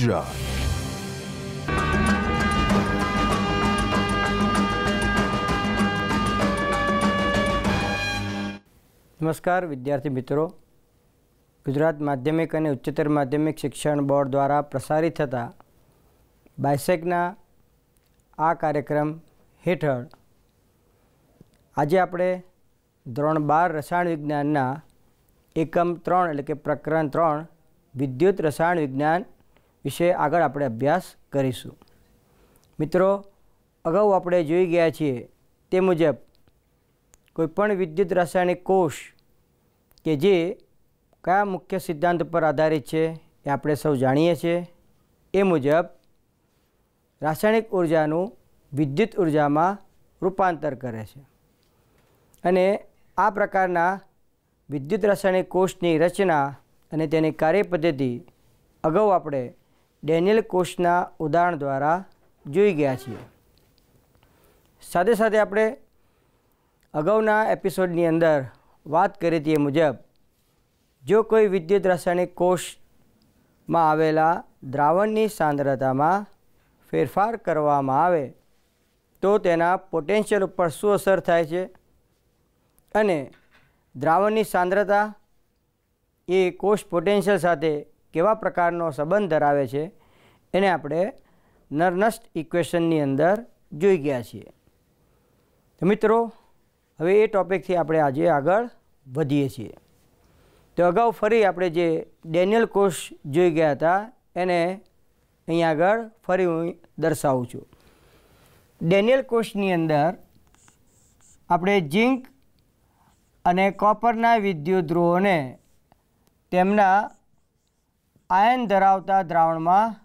ગુજરાત નમસ્કાર વિદ્યાર્થી મિત્રો ગુજરાત માધ્યમિક અને ઉચ્ચતર માધ્યમિક શિક્ષણ બોર્ડ દ્વારા પ્રસારિત થતા બાયસેકના આ કાર્યક્રમ હેઠળ આજે આપણે ધોરણ બાર રસાયણ વિજ્ઞાનના એકમ ત્રણ એટલે કે પ્રકરણ ત્રણ વિદ્યુત રસાયણ વિજ્ઞાન વિશે આગળ આપણે અભ્યાસ કરીશું મિત્રો અગાઉ આપણે જોઈ ગયા છીએ તે મુજબ કોઈપણ વિદ્યુત રાસાયણિક કોષ કે જે કયા મુખ્ય સિદ્ધાંત પર આધારિત છે એ આપણે સૌ જાણીએ છીએ એ મુજબ રાસાયણિક ઉર્જાનું વિદ્યુત ઉર્જામાં રૂપાંતર કરે છે અને આ પ્રકારના વિદ્યુત રાસાયણિક કોષની રચના અને તેની કાર્યપદ્ધતિ અગાઉ આપણે ડેનિયલ કોષના ઉદાહરણ દ્વારા જોઈ ગયા છીએ સાથે સાથે આપણે અગાઉના એપિસોડની અંદર વાત કરી તે મુજબ જો કોઈ વિદ્યુત રાસાયણિક કોષમાં આવેલા દ્રાવણની સાંદ્રતામાં ફેરફાર કરવામાં આવે તો તેના પોટેન્શિયલ ઉપર શું અસર થાય છે અને દ્રાવણની સાંદ્રતા એ કોષ પોટેન્શિયલ સાથે કેવા પ્રકારનો સંબંધ ધરાવે છે એને આપણે નરનસ્ટ ઇક્વેશનની અંદર જોઈ ગયા છીએ તો મિત્રો હવે એ ટોપિકથી આપણે આજે આગળ વધીએ છીએ તો અગાઉ ફરી આપણે જે ડેનિયલ કોષ જોઈ ગયા હતા એને અહીંયા આગળ ફરી હું દર્શાવું છું ડેનિયલ કોષની અંદર આપણે જિંક અને કોપરના વિદ્યુત ધ્રુવોને તેમના આયન ધરાવતા દ્રાવણમાં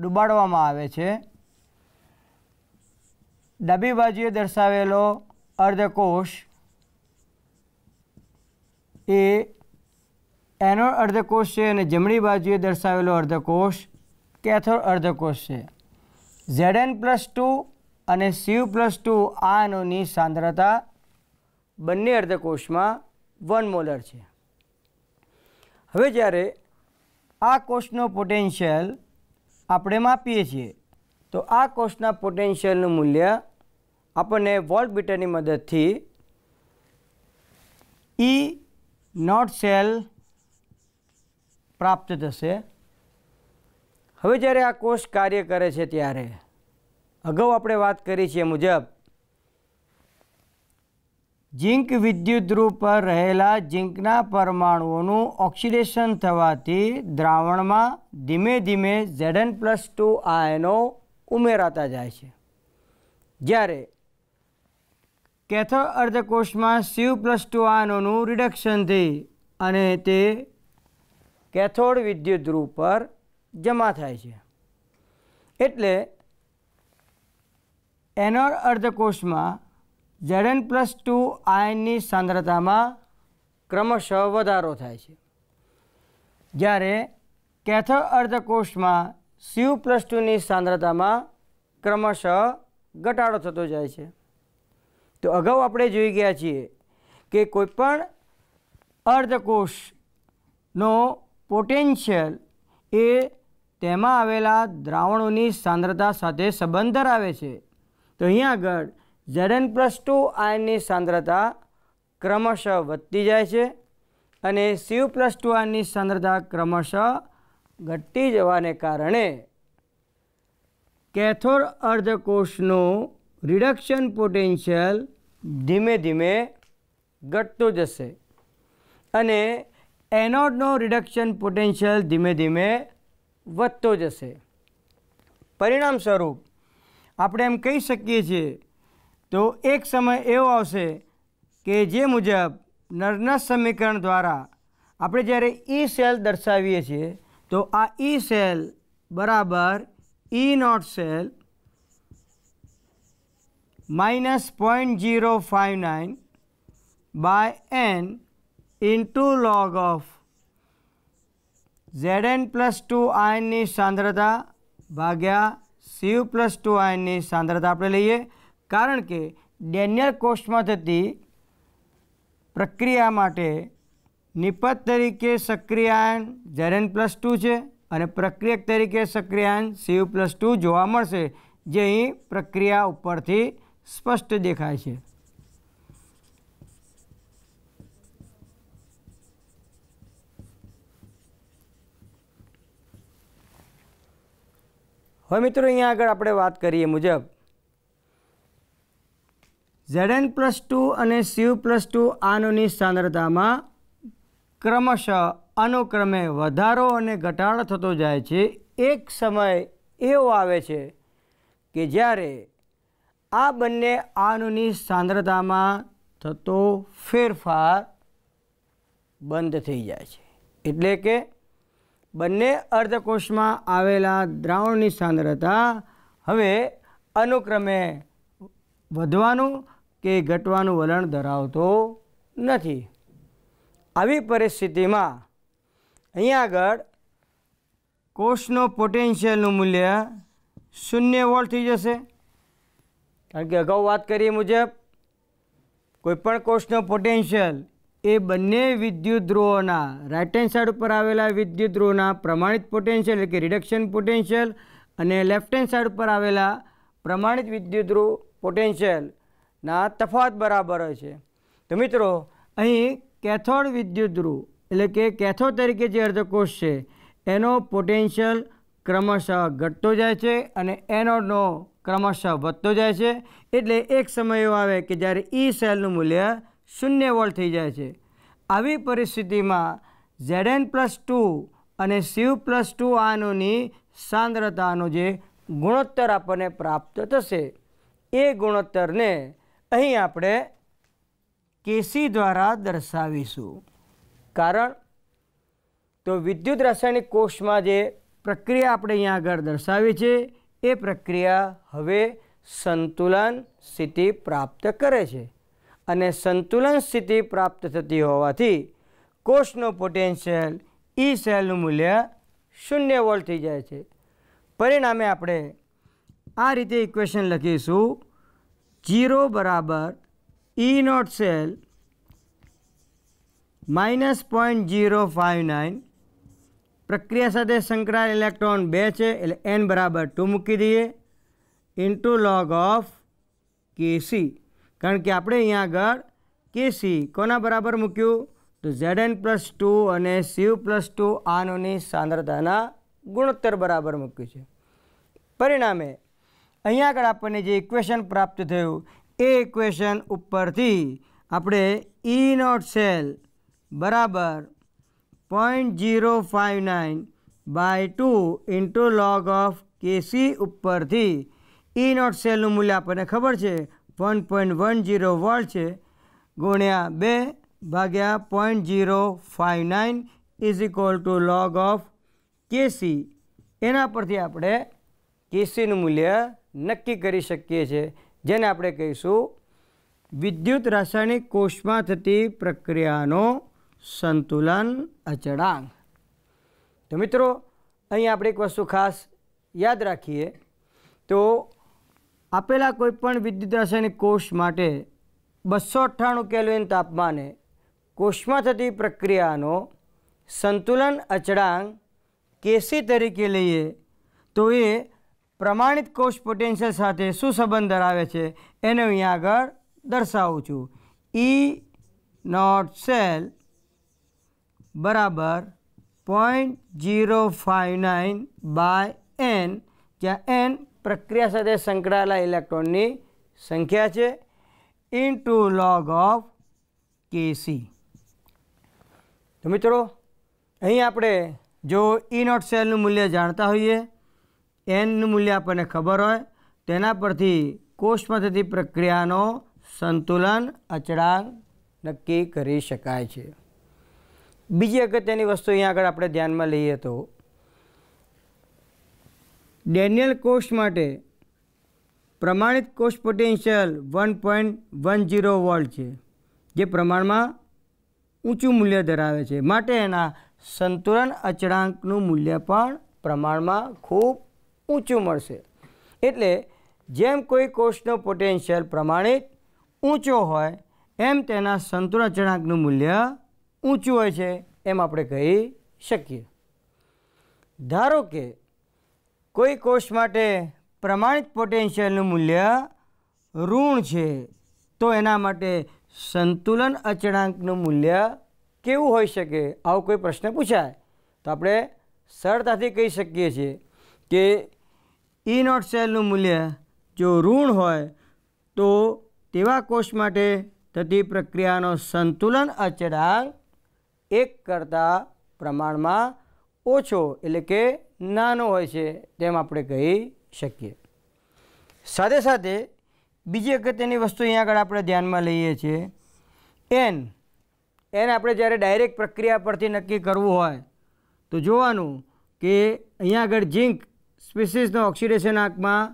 ડૂબાડવામાં આવે છે ડાબી બાજુએ દર્શાવેલો અર્ધકોષ એ એનો અર્ધકોષ છે અને જમણી બાજુએ દર્શાવેલો અર્ધકોષ કેથોડ અર્ધકોષ છે ઝેડ એન પ્લસ ટુ અને સીવ પ્લસ ટુ આ અણુની સાંદ્રતા બંને અર્ધકોષમાં વન મોલર છે હવે જ્યારે આ કોષનો પોટેન્શિયલ આપણે માપીએ છીએ તો આ કોષના પોટેન્શિયલનું મૂલ્ય આપણને વોલ્ટ મીટરની મદદથી ઈ e નોટ સેલ પ્રાપ્ત થશે હવે જ્યારે આ કોષ કાર્ય કરે છે ત્યારે અગાઉ આપણે વાત કરી છે મુજબ જિંક વિદ્યુત વિદ્યુતધ્રુવ પર રહેલા જિંકના પરમાણુઓનું ઓક્સિડેશન થવાથી દ્રાવણમાં ધીમે ધીમે ઝેડન પ્લસ ટુ આયનો ઉમેરાતા જાય છે જ્યારે કેથો અર્ધકોષમાં સીવ પ્લસ ટુ આયનોનું રિડક્શન થઈ અને તે કેથોડ વિદ્યુત વિદ્યુતધ્રુવ પર જમા થાય છે એટલે એનોડ અર્ધકોષમાં ઝેડ પ્લસ ટુ આયનની સાંદ્રતામાં ક્રમશઃ વધારો થાય છે જ્યારે કેથો અર્ધકોષમાં સીયુ પ્લસ ટુની સાંદ્રતામાં ક્રમશઃ ઘટાડો થતો જાય છે તો અગાઉ આપણે જોઈ ગયા છીએ કે કોઈપણ અર્ધકોષનો પોટેન્શિયલ એ તેમાં આવેલા દ્રાવણોની સાંદ્રતા સાથે સંબંધ ધરાવે છે તો અહીં આગળ ઝેડએન પ્લસ ટુ આયનની સાંદ્રતા ક્રમશઃ વધતી જાય છે અને સીવ પ્લસ ટુ આયનની સાંદ્રતા ક્રમશઃ ઘટતી જવાને કારણે કેથોર અર્ધકોષનું રિડક્શન પોટેન્શિયલ ધીમે ધીમે ઘટતું જશે અને એનોડનો રિડક્શન પોટેન્શિયલ ધીમે ધીમે વધતો જશે પરિણામ સ્વરૂપ આપણે એમ કહી શકીએ છીએ तो एक समय एव कि जे मुजब नरना समीकरण द्वारा आप जैसे ई सैल दर्शाई छे तो आ ई सैल बराबर E nought cell minus point zero five nine by N into log of Z N plus two ion सांद्रता भाग्या सीयू प्लस टू आयन सांद्रता आप लीए કારણ કે ડેનિયલ કોસ્ટમાં થતી પ્રક્રિયા માટે નિપત તરીકે સક્રિયાયન ઝેરન પ્લસ ટુ છે અને પ્રક્રિયક તરીકે સક્રિયાયન સીયુ પ્લસ ટુ જોવા મળશે જે અહીં પ્રક્રિયા ઉપરથી સ્પષ્ટ દેખાય છે હવે મિત્રો અહીંયા આગળ આપણે વાત કરીએ મુજબ ઝેડએન પ્લસ ટુ અને સીવ પ્લસ ટુ આનુની સાંદ્રતામાં ક્રમશઃ અનુક્રમે વધારો અને ઘટાડો થતો જાય છે એક સમય એવો આવે છે કે જ્યારે આ બંને આનુની સાંદ્રતામાં થતો ફેરફાર બંધ થઈ જાય છે એટલે કે બંને અર્ધકોષમાં આવેલા દ્રાવણની સાંદ્રતા હવે અનુક્રમે વધવાનું કે ઘટવાનું વલણ ધરાવતો નથી આવી પરિસ્થિતિમાં અહીંયા આગળ કોષનો પોટેન્શિયલનું મૂલ્ય શૂન્ય વોલ્ટ થઈ જશે કારણ કે અગાઉ વાત કરીએ મુજબ કોઈપણ કોષનો પોટેન્શિયલ એ બંને વિદ્યુત ધ્રુવોના રાઇટ હેન્ડ સાઈડ ઉપર આવેલા વિદ્યુત ધ્રુવના પ્રમાણિત પોટેન્શિયલ એટલે કે રિડક્શન પોટેન્શિયલ અને લેફ્ટ હેન્ડ સાઈડ ઉપર આવેલા પ્રમાણિત વિદ્યુત ધ્રુવ પોટેન્શિયલ ના તફાત બરાબર હોય છે તો મિત્રો અહીં કેથોડ વિદ્યુત ધ્રુવ એટલે કે કેથો તરીકે જે અર્ધકોષ છે એનો પોટેન્શિયલ ક્રમશઃ ઘટતો જાય છે અને એનોડનો ક્રમશઃ વધતો જાય છે એટલે એક સમય એવો આવે કે જ્યારે ઈ e સેલનું મૂલ્ય શૂન્ય વોલ્ટ થઈ જાય છે આવી પરિસ્થિતિમાં ઝેડ એન પ્લસ ટુ અને સીવ પ્લસ ટુ આનોની સાંદ્રતાનો જે ગુણોત્તર આપણને પ્રાપ્ત થશે એ ગુણોત્તરને અહીં આપણે કેસી દ્વારા દર્શાવીશું કારણ તો વિદ્યુત રાસાયણિક કોષમાં જે પ્રક્રિયા આપણે અહીંયા આગળ દર્શાવી છે એ પ્રક્રિયા હવે સંતુલન સ્થિતિ પ્રાપ્ત કરે છે અને સંતુલન સ્થિતિ પ્રાપ્ત થતી હોવાથી કોષનો પોટેન્શિયલ ઈ e સેલનું મૂલ્ય શૂન્ય વોલ્ટ થઈ જાય છે પરિણામે આપણે આ રીતે ઇક્વેશન લખીશું જીરો બરાબર E e nought cell minus point zero five nine પ્રક્રિયા સાથે સંકળાયેલ ઇલેક્ટ્રોન બે છે એટલે એન બરાબર ટુ મૂકી દઈએ ઇન્ટુ લોગ ઓફ કેસી કારણ કે આપણે અહીંયા આગળ કેસી કોના બરાબર મૂક્યું તો ઝેડ એન પ્લસ ટુ અને સીવ પ્લસ ટુ આનોની સાંદ્રતાના ગુણોત્તર બરાબર મૂક્યું છે પરિણામે અહીંયા આગળ આપણને જે ઇક્વેશન પ્રાપ્ત થયું એ ઇક્વેશન ઉપરથી આપણે ઈ નોટ સેલ બરાબર point zero five nine by two into log of KC ઉપરથી ઈ નોટ સેલનું મૂલ્ય આપણને ખબર છે one point one zero volt છે ગુણ્યા બે ભાગ્યા point zero five nine is equal to log of KC એના પરથી આપણે કેસીનું મૂલ્ય નક્કી કરી શકીએ છીએ જેને આપણે કહીશું વિદ્યુત રાસાયણિક કોષમાં થતી પ્રક્રિયાનો સંતુલન અચળાંક તો મિત્રો અહીં આપણે એક વસ્તુ ખાસ યાદ રાખીએ તો આપેલા કોઈપણ વિદ્યુત રાસાયણિક કોષ માટે બસો અઠ્ઠાણું કેલ્વિન તાપમાને કોષમાં થતી પ્રક્રિયાનો સંતુલન અચળાંક કેસી તરીકે લઈએ તો એ પ્રમાણિત કોષ પોટેન્શિયલ સાથે શું સંબંધ ધરાવે છે એને હું અહીંયા આગળ દર્શાવું છું ઈ નોટ સેલ બરાબર point zero five nine by N જ્યાં એન પ્રક્રિયા સાથે સંકળાયેલા ઇલેક્ટ્રોનની સંખ્યા છે into log of KC તો મિત્રો અહીં આપણે જો ઈ નોટ સેલનું મૂલ્ય જાણતા હોઈએ એનનું મૂલ્ય આપણને ખબર હોય તેના પરથી કોષમાં થતી પ્રક્રિયાનો સંતુલન અચળાંક નક્કી કરી શકાય છે બીજી અગત્યની વસ્તુ અહીંયા આગળ આપણે ધ્યાનમાં લઈએ તો ડેનિયલ કોષ માટે પ્રમાણિત કોષ potential one point one zero volt છે જે પ્રમાણમાં ઊંચું મૂલ્ય ધરાવે છે માટે એના સંતુલન અચળાંકનું મૂલ્ય પણ પ્રમાણમાં ખૂબ ઊંચું મળશે એટલે જેમ કોઈ કોષનો પોટેન્શિયલ પ્રમાણિત ઊંચો હોય એમ તેના સંતુલન ચણાંકનું મૂલ્ય ઊંચું હોય છે એમ આપણે કહી શકીએ ધારો કે કોઈ કોષ માટે પ્રમાણિત પોટેન્શિયલનું મૂલ્ય ઋણ છે તો એના માટે સંતુલન અચળાંકનું મૂલ્ય કેવું હોઈ શકે આવો કોઈ પ્રશ્ન પૂછાય તો આપણે સરળતાથી કહી શકીએ છીએ કે ઈ નોટ સેલનું મૂલ્ય જો ઋણ હોય તો તેવા કોષ માટે થતી પ્રક્રિયાનો સંતુલન અચળાંક એક કરતાં પ્રમાણમાં ઓછો એટલે કે નાનો હોય છે તેમ આપણે કહી શકીએ સાથે સાથે બીજી અગત્યની વસ્તુ અહીંયા આગળ આપણે ધ્યાનમાં લઈએ છીએ એન એન આપણે જ્યારે ડાયરેક્ટ પ્રક્રિયા પરથી નક્કી કરવું હોય તો જોવાનું કે અહીંયા આગળ ઝીંક સ્પીસીસનો ઓક્સિડેશન આંકમાં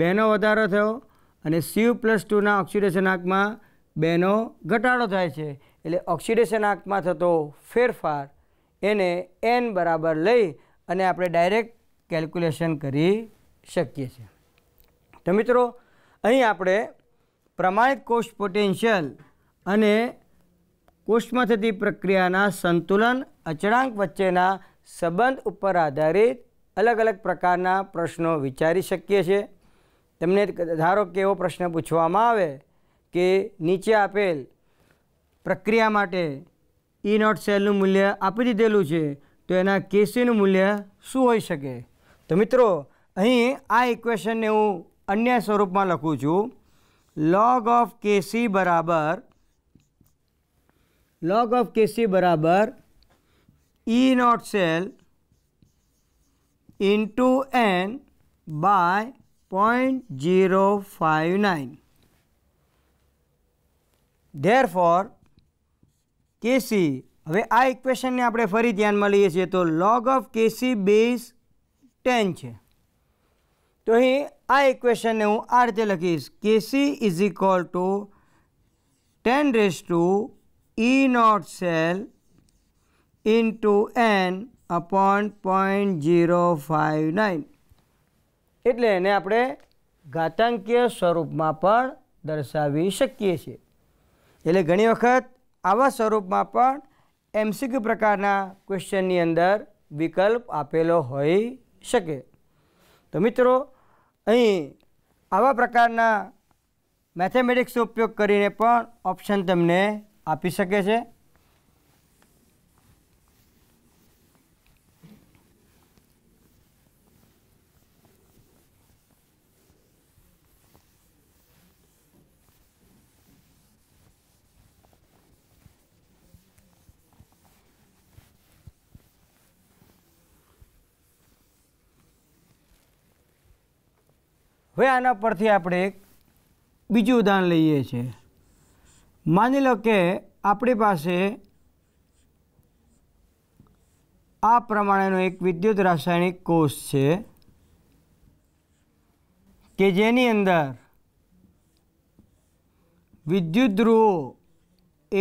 બેનો વધારો થયો અને સીવ પ્લસ ટુના ઓક્સિડેશન આંકમાં બેનો ઘટાડો થાય છે એટલે ઓક્સિડેશન આંકમાં થતો ફેરફાર એને એન બરાબર લઈ અને આપણે ડાયરેક્ટ કેલ્ક્યુલેશન કરી શકીએ છીએ તો મિત્રો અહીં આપણે પ્રમાણિત કોષ પોટેન્શિયલ અને કોષમાં થતી પ્રક્રિયાના સંતુલન અચળાંક વચ્ચેના સંબંધ ઉપર આધારિત અલગ અલગ પ્રકારના પ્રશ્નો વિચારી શકીએ છીએ તેમને ધારો કે એવો પ્રશ્ન પૂછવામાં આવે કે નીચે આપેલ પ્રક્રિયા માટે ઈ નોટ સેલનું મૂલ્ય આપી દીધેલું છે તો એના કેસીનું મૂલ્ય શું હોઈ શકે તો મિત્રો અહીં આ ઇક્વેશનને હું અન્ય સ્વરૂપમાં લખું છું લોગ ઓફ કેસી બરાબર લોગ ઓફ કેસી બરાબર E not cell into N by point zero five nine therefore K C हमें आ इक्वेशन ने अपने फरी ध्यान में लीए थे तो लॉग ऑफ के सी बेस टेन है तो अँ आ इक्वेशन ने हूँ आ रीते लखीश K C is equal to ten raise to E not cell into N upon point zero five nine એટલે એને આપણે ઘાતાંકીય સ્વરૂપમાં પણ દર્શાવી શકીએ છીએ એટલે ઘણી વખત આવા સ્વરૂપમાં પણ એમસીક્યુ પ્રકારના ક્વેશ્ચનની અંદર વિકલ્પ આપેલો હોઈ શકે તો મિત્રો અહીં આવા પ્રકારના મેથેમેટિક્સનો ઉપયોગ કરીને પણ ઓપ્શન તમને આપી શકે છે હવે આના પરથી આપણે એક બીજું ઉદાહરણ લઈએ છીએ માની લો કે આપણી પાસે આ પ્રમાણેનો એક વિદ્યુત રાસાયણિક કોષ છે કે જેની અંદર વિદ્યુત ધ્રુવો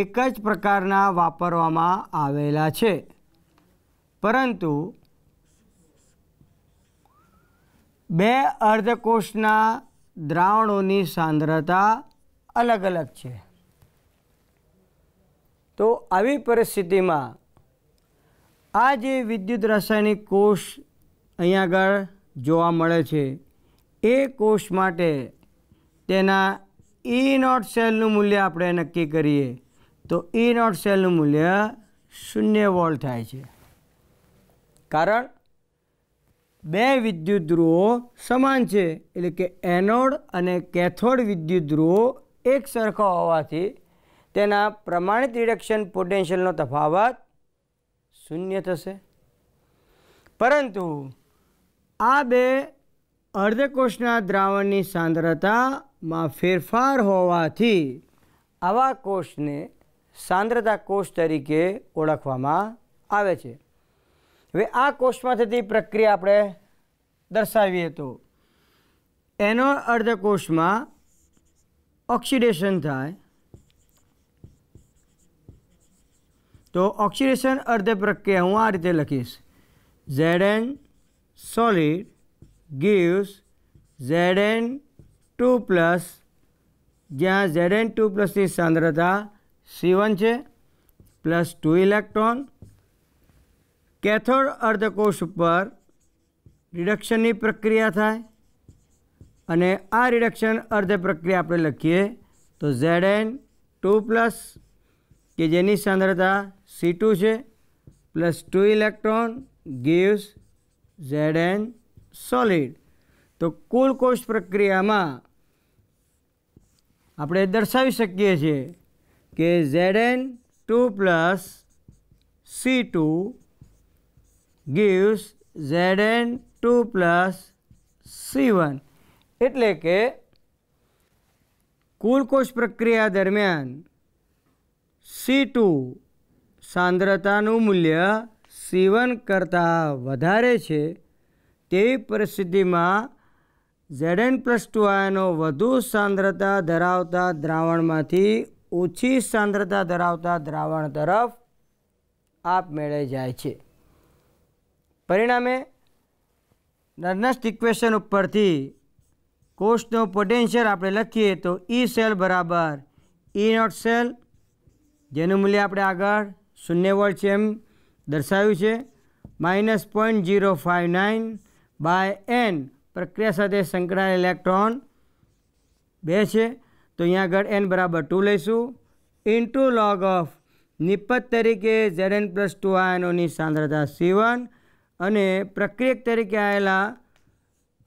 એક જ પ્રકારના વાપરવામાં આવેલા છે પરંતુ બે અર્ધકોષના દ્રાવણોની સાંદ્રતા અલગ અલગ છે તો આવી પરિસ્થિતિમાં આ જે વિદ્યુત રાસાયણિક કોષ અહીંયા આગળ જોવા મળે છે એ કોષ માટે તેના ઈ નોટ સેલનું મૂલ્ય આપણે નક્કી કરીએ તો ઈ નોટ સેલનું મૂલ્ય શૂન્ય વોલ્ટ થાય છે કારણ બે વિદ્યુત ધ્રુવો સમાન છે એટલે કે એનોડ અને કેથોડ વિદ્યુત ધ્રુવો એક સરખો હોવાથી તેના પ્રમાણિત રિડક્શન પોટેન્શિયલનો તફાવત શૂન્ય થશે પરંતુ આ બે અર્ધકોષના દ્રાવણની સાંદ્રતામાં ફેરફાર હોવાથી આવા કોષને સાંદ્રતા કોષ તરીકે ઓળખવામાં આવે છે હવે આ કોષમાં થતી પ્રક્રિયા આપણે દર્શાવીએ તો એનો અર્ધકોષમાં ઓક્સિડેશન થાય તો ઓક્સિડેશન અર્ધ પ્રક્રિયા હું આ રીતે લખીશ Z N solid gives Z N two plus જ્યાં ઝેડ એન ટુ પ્લસની સાંદ્રતા સી વન છે પ્લસ ટુ ઇલેક્ટ્રોન કેથોડ અર્ધકોષ ઉપર રિડક્શનની પ્રક્રિયા થાય અને આ રિડક્શન અર્ધ પ્રક્રિયા આપણે લખીએ તો ઝેડ એન ટુ પ્લસ કે જેની સાંદ્રતા સી ટુ છે plus two electron gives Z N solid તો કુલ કોષ પ્રક્રિયામાં આપણે દર્શાવી શકીએ છીએ કે Z N two plus C two gives Zn 2 plus C1 એટલે કે કુલકોષ પ્રક્રિયા દરમિયાન સી ટુ સાંદ્રતાનું મૂલ્ય સી વન કરતાં વધારે છે તેવી પરિસ્થિતિમાં ઝેડ એન પ્લસ ટુ આયનો વધુ સાંદ્રતા ધરાવતા દ્રાવણમાંથી ઓછી સાંદ્રતા ધરાવતા દ્રાવણ તરફ આપમેળે જાય છે પરિણામે નર્નસ્ટ ઇક્વેશન ઉપરથી કોષનો પોટેન્શિયલ આપણે લખીએ તો ઈ e સેલ બરાબર ઈ નોટ સેલ જેનું મૂલ્ય આપણે આગળ શૂન્ય વોલ્ટ છે એમ દર્શાવ્યું છે minus point zero five nine by N પ્રક્રિયા સાથે સંકળાયેલ ઇલેક્ટ્રોન બે છે તો અહીંયા આગળ એન બરાબર ટુ લઈશું ઇન્ટુ લોગ ઓફ નિપત તરીકે ઝેડ એન પ્લસ ટુ આયનોની સાંદ્રતા સી વન અને પ્રક્રિયક તરીકે આવેલા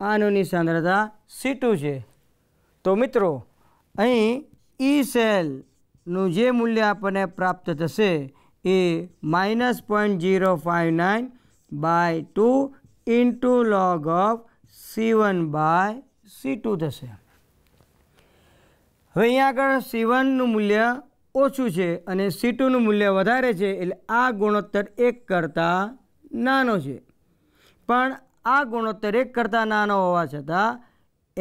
આનુની સાંદ્રતા સી છે તો મિત્રો અહીં ઈ e સેલનું જે મૂલ્ય આપણને પ્રાપ્ત થશે એ minus point zero five nine by two into log of C one by C two થશે હવે અહીંયા આગળ સી વનનું મૂલ્ય ઓછું છે અને સી ટુનું મૂલ્ય વધારે છે એટલે આ ગુણોત્તર એક કરતાં નાનો છે પણ આ ગુણોત્તર એક કરતાં નાનો હોવા છતાં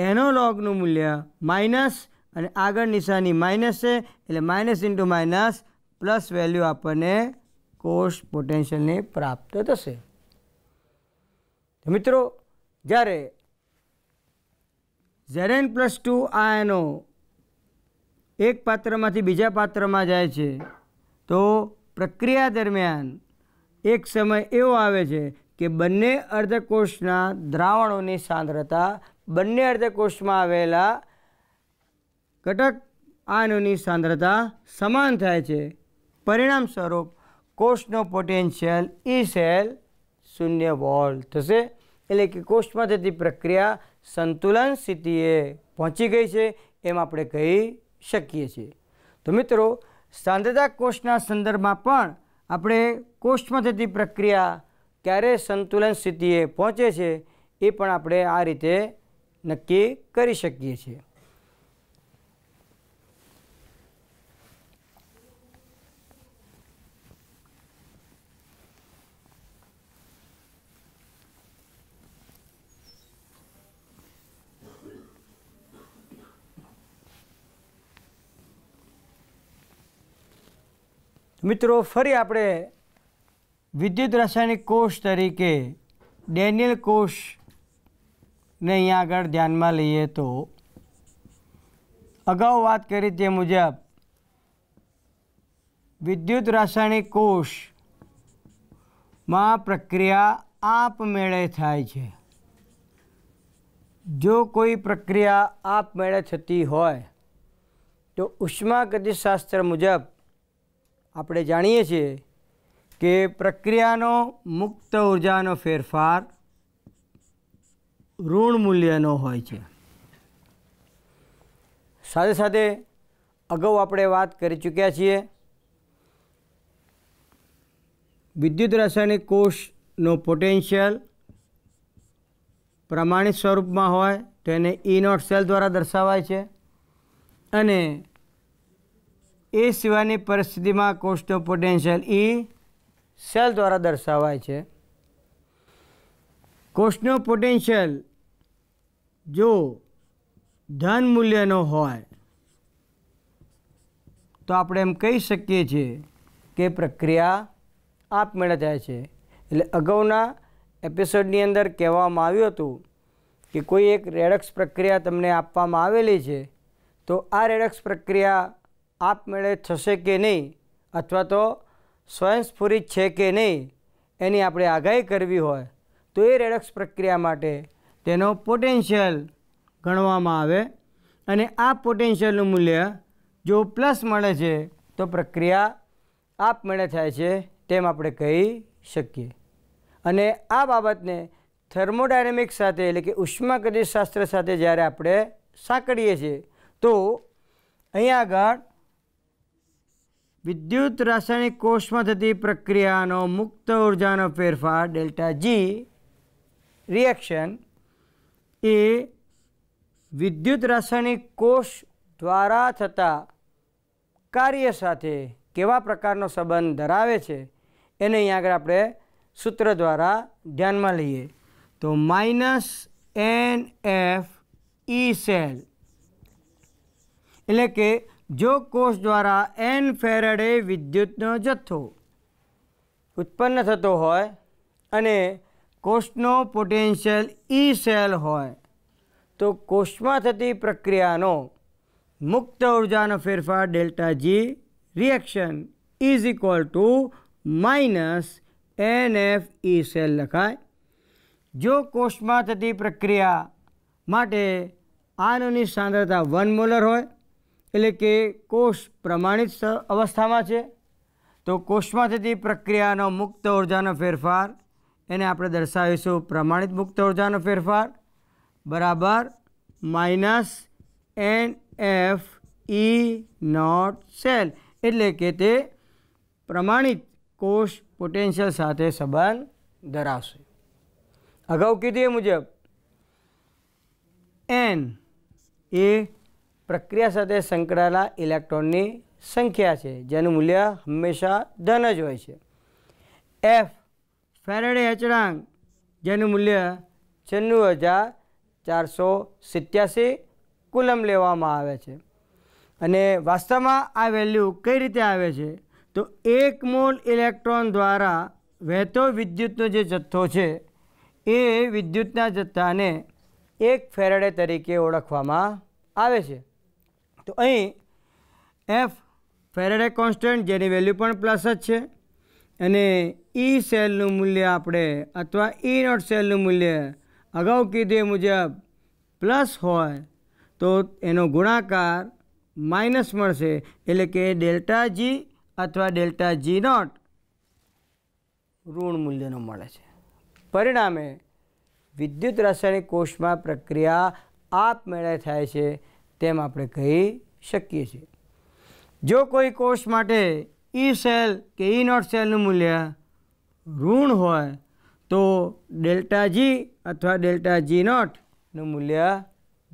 એનો લોગનું મૂલ્ય માઇનસ અને આગળ નિશાની માઇનસ છે એટલે minus into minus plus value આપણને કોષ પોટેન્શિયલને પ્રાપ્ત થશે મિત્રો જ્યારે ઝેરેન પ્લસ ટુ આ એનો એક પાત્રમાંથી બીજા પાત્રમાં જાય છે તો પ્રક્રિયા દરમિયાન એક સમય એવો આવે છે કે બંને અર્ધકોષના દ્રાવણોની સાંદ્રતા બંને અર્ધકોષમાં આવેલા ઘટક આયનોની સાંદ્રતા સમાન થાય છે પરિણામ સ્વરૂપ કોષનો પોટેન્શિયલ ઈ e સેલ શૂન્ય વોલ્ટ થશે એટલે કે કોષમાં થતી પ્રક્રિયા સંતુલન સ્થિતિએ પહોંચી ગઈ છે એમ આપણે કહી શકીએ છીએ તો મિત્રો સાંદ્રતા કોષના સંદર્ભમાં પણ આપણે કોષમાં થતી પ્રક્રિયા ક્યારે સંતુલન સ્થિતિએ પહોંચે છે એ પણ આપણે આ રીતે નક્કી કરી શકીએ છીએ મિત્રો ફરી આપણે વિદ્યુત રાસાયણિક કોષ તરીકે ડેનિયલ કોષને અહીંયા આગળ ધ્યાનમાં લઈએ તો અગાઉ વાત કરી તે મુજબ વિદ્યુત રાસાયણિક કોષમાં પ્રક્રિયા આપમેળે થાય છે જો કોઈ પ્રક્રિયા આપમેળે થતી હોય તો ઉષ્મા ગતિશાસ્ત્ર મુજબ આપણે જાણીએ છીએ કે પ્રક્રિયાનો મુક્ત ઉર્જાનો ફેરફાર ઋણ મૂલ્યનો હોય છે સાથે સાથે અગાઉ આપણે વાત કરી ચૂક્યા છીએ વિદ્યુત રાસાયણિક કોષનો પોટેન્શિયલ પ્રમાણિત સ્વરૂપમાં હોય તો એને ઈ e નોટ સેલ દ્વારા દર્શાવાય છે અને એ સિવાયની પરિસ્થિતિમાં કોસ્ટનો પોટેન્શિયલ એ સેલ દ્વારા દર્શાવાય છે કોસ્ટનો પોટેન્શિયલ જો ધન મૂલ્યનો હોય તો આપણે એમ કહી શકીએ છીએ કે પ્રક્રિયા આપમેળે થાય છે એટલે અગાઉના એપિસોડની અંદર કહેવામાં આવ્યું હતું કે કોઈ એક રેડક્સ પ્રક્રિયા તમને આપવામાં આવેલી છે તો આ રેડક્સ પ્રક્રિયા આપમેળે થશે કે નહીં અથવા તો સ્વયંસ્ફુરિત છે કે નહીં એની આપણે આગાહી કરવી હોય તો એ રેડક્સ પ્રક્રિયા માટે તેનો પોટેન્શિયલ ગણવામાં આવે અને આ પોટેન્શિયલનું મૂલ્ય જો પ્લસ મળે છે તો પ્રક્રિયા આપમેળે થાય છે તેમ આપણે કહી શકીએ અને આ બાબતને થર્મોડાયનેમિક સાથે એટલે કે ઉષ્માગતિશાસ્ત્ર સાથે જ્યારે આપણે સાંકળીએ છીએ તો અહીંયા આગળ વિદ્યુત રાસાયણિક કોષમાં થતી પ્રક્રિયાનો મુક્ત ઉર્જાનો ફેરફાર ડેલ્ટા જી રિએક્શન એ વિદ્યુત રાસાયણિક કોષ દ્વારા થતા કાર્ય સાથે કેવા પ્રકારનો સંબંધ ધરાવે છે એને અહીં આગળ આપણે સૂત્ર દ્વારા ધ્યાનમાં લઈએ તો minus N F E cell એટલે કે જો કોષ દ્વારા એન ફેરડે વિદ્યુતનો જથ્થો ઉત્પન્ન થતો હોય અને કોષનો પોટેન્શિયલ ઈ e સેલ હોય તો કોષમાં થતી પ્રક્રિયાનો મુક્ત ઉર્જાનો ફેરફાર delta G reaction is equal to minus N F E cell લખાય જો કોષમાં થતી પ્રક્રિયા માટે આનોની સાંદ્રતા વન મોલર હોય એટલે કે કોષ પ્રમાણિત અવસ્થામાં છે તો કોષમાં થતી પ્રક્રિયાનો મુક્ત ઉર્જાનો ફેરફાર એને આપણે દર્શાવીશું પ્રમાણિત મુક્ત ઉર્જાનો ફેરફાર બરાબર minus N F E nought cell એટલે કે તે પ્રમાણિત કોષ પોટેન્શિયલ સાથે સંબંધ ધરાવશે અગાઉ કીધું એ મુજબ એન એ પ્રક્રિયા સાથે સંકળાયેલા ઇલેક્ટ્રોનની સંખ્યા છે જેનું મૂલ્ય હંમેશા ધન જ હોય છે એફ ફેરેડે અચળાંક જેનું મૂલ્ય છન્નું હજાર ચારસો સિત્યાસી કુલમ લેવામાં આવે છે અને વાસ્તવમાં આ વેલ્યુ કઈ રીતે આવે છે તો એક મોલ ઇલેક્ટ્રોન દ્વારા વહેતો વિદ્યુતનો જે જથ્થો છે એ વિદ્યુતના જથ્થાને એક ફેરેડે તરીકે ઓળખવામાં આવે છે તો અહીં એફ ફેરેડે કોન્સ્ટન્ટ જેની વેલ્યુ પણ પ્લસ જ છે અને ઈ e સેલનું મૂલ્ય આપણે અથવા ઈ e નોટ સેલનું મૂલ્ય અગાઉ કીધું મુજબ પ્લસ હોય તો એનો ગુણાકાર માઇનસ મળશે એટલે કે ડેલ્ટા જી અથવા ડેલ્ટા જી નોટ ઋણ મૂલ્યનો મળે છે પરિણામે વિદ્યુત રાસાયણિક કોષમાં પ્રક્રિયા આપમેળે થાય છે તેમ આપણે કહી શકીએ છીએ જો કોઈ કોષ માટે ઈ e સેલ કે ઈ e નોટ સેલનું મૂલ્ય ઋણ હોય તો ડેલ્ટા જી અથવા ડેલ્ટા જી નોટનું મૂલ્ય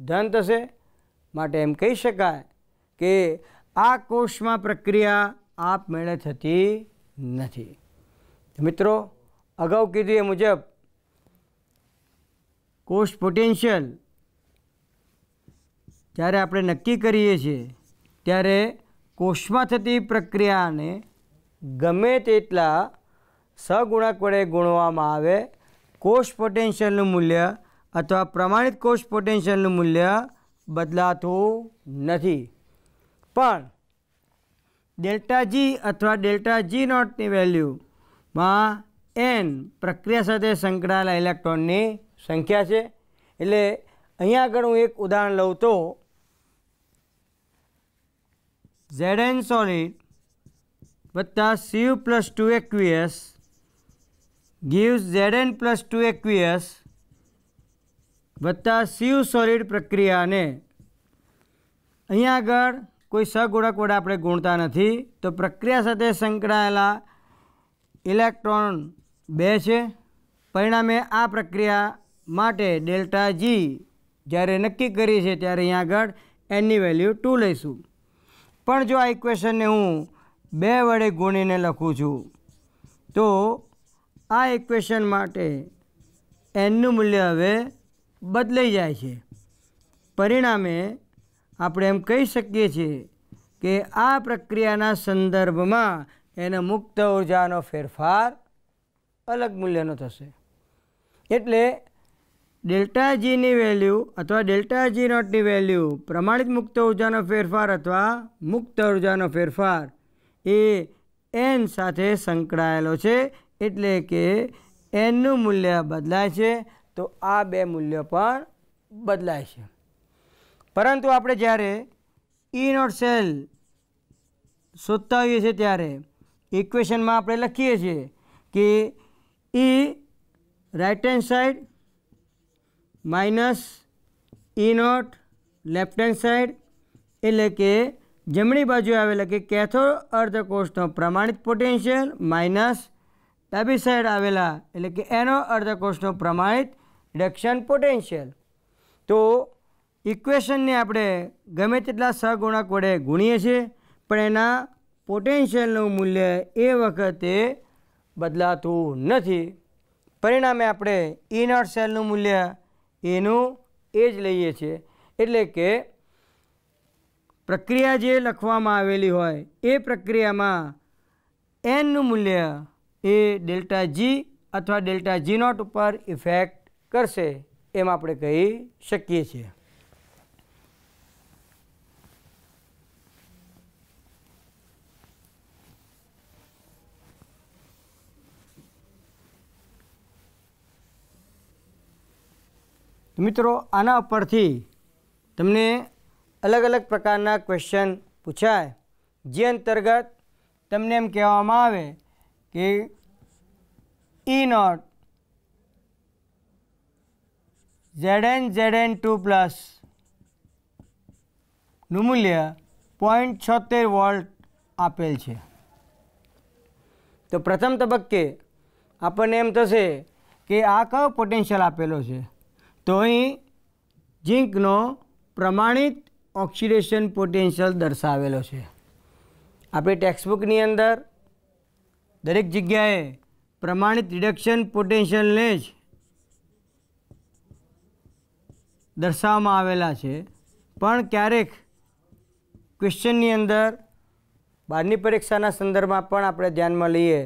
ધન થશે માટે એમ કહી શકાય કે આ કોષમાં પ્રક્રિયા આપમેળે થતી નથી મિત્રો અગાઉ કીધું એ મુજબ કોષ પોટેન્શિયલ જ્યારે આપણે નક્કી કરીએ છીએ ત્યારે કોષમાં થતી પ્રક્રિયાને ગમે તેટલા સગુણક વડે ગુણવામાં આવે કોષ પોટેન્શિયલનું મૂલ્ય અથવા પ્રમાણિત કોષ પોટેન્શિયલનું મૂલ્ય બદલાતું નથી પણ ડેલ્ટા જી અથવા ડેલ્ટા જી નોટની વેલ્યુમાં એન પ્રક્રિયા સાથે સંકળાયેલા ઇલેક્ટ્રોનની સંખ્યા છે એટલે અહીંયા આગળ હું એક ઉદાહરણ લઉં તો ઝેડ એન સોલિડ વત્તા સીવ plus two aqueous gives Z N plus two aqueous વત્તા સીવ સોલિડ પ્રક્રિયાને અહીંયા આગળ કોઈ સગુણક વડે આપણે ગુણતા નથી તો પ્રક્રિયા સાથે સંકળાયેલા ઇલેક્ટ્રોન બે છે પરિણામે આ પ્રક્રિયા માટે ડેલ્ટા જી જ્યારે નક્કી કરી છે ત્યારે અહીંયા આગળ એનની વેલ્યુ ટુ લઈશું પણ જો આ ઇક્વેશનને હું બે વડે ગુણીને લખું છું તો આ ઇક્વેશન માટે એનનું મૂલ્ય હવે બદલાઈ જાય છે પરિણામે આપણે એમ કહી શકીએ છીએ કે આ પ્રક્રિયાના સંદર્ભમાં એને મુક્ત ઉર્જાનો ફેરફાર અલગ મૂલ્યનો થશે એટલે ડેલ્ટા જીની વેલ્યુ અથવા ડેલ્ટા જી નોટની વેલ્યુ પ્રમાણિત મુક્ત ઉર્જાનો ફેરફાર અથવા મુક્ત ઉર્જાનો ફેરફાર એ એન સાથે સંકળાયેલો છે એટલે કે એનનું મૂલ્ય બદલાય છે તો આ બે મૂલ્યો પણ બદલાય છે પરંતુ આપણે જ્યારે ઈ e નોટ સેલ શોધતા હોઈએ છીએ ત્યારે ઇક્વેશનમાં આપણે લખીએ છીએ કે E right hand side minus E e naught left hand side એટલે કે જમણી બાજુ આવેલા કે કેથો અર્ધકોષનો પ્રમાણિત પોટેન્શિયલ માઇનસ ડાબી સાઈડ આવેલા એટલે કે એનો અર્ધકોષનો પ્રમાણિત રિડક્શન પોટેન્શિયલ તો ઇક્વેશનને આપણે ગમે તેટલા સહગુણક વડે ગુણીએ છીએ પણ એના પોટેન્શિયલનું મૂલ્ય એ વખતે બદલાતું નથી પરિણામે આપણે ઇનર e સેલનું મૂલ્ય એનું એ જ લઈએ છીએ એટલે કે પ્રક્રિયા જે લખવામાં આવેલી હોય એ પ્રક્રિયામાં એનનું મૂલ્ય એ ડેલ્ટા જી અથવા ડેલ્ટા જી નોટ ઉપર ઇફેક્ટ કરશે એમ આપણે કહી શકીએ છીએ મિત્રો આના ઉપરથી તમને અલગ અલગ પ્રકારના ક્વેશ્ચન પૂછાય જે અંતર્ગત તમને એમ કહેવામાં આવે કે E naught Z N Z N two પ્લસનું મૂલ્ય પોઈન્ટ છોતેર વોલ્ટ આપેલ છે તો પ્રથમ તબક્કે આપણને એમ થશે કે આ કયો પોટેન્શિયલ આપેલો છે તો અહીં ઝીંકનો પ્રમાણિત ઓક્સિડેશન પોટેન્શિયલ દર્શાવેલો છે આપણી ટેક્સ્ટબુકની અંદર દરેક જગ્યાએ પ્રમાણિત રિડક્શન પોટેન્શિયલને જ દર્શાવવામાં આવેલા છે પણ ક્યારેક ક્વેશ્ચનની અંદર બહારની પરીક્ષાના સંદર્ભમાં પણ આપણે ધ્યાનમાં લઈએ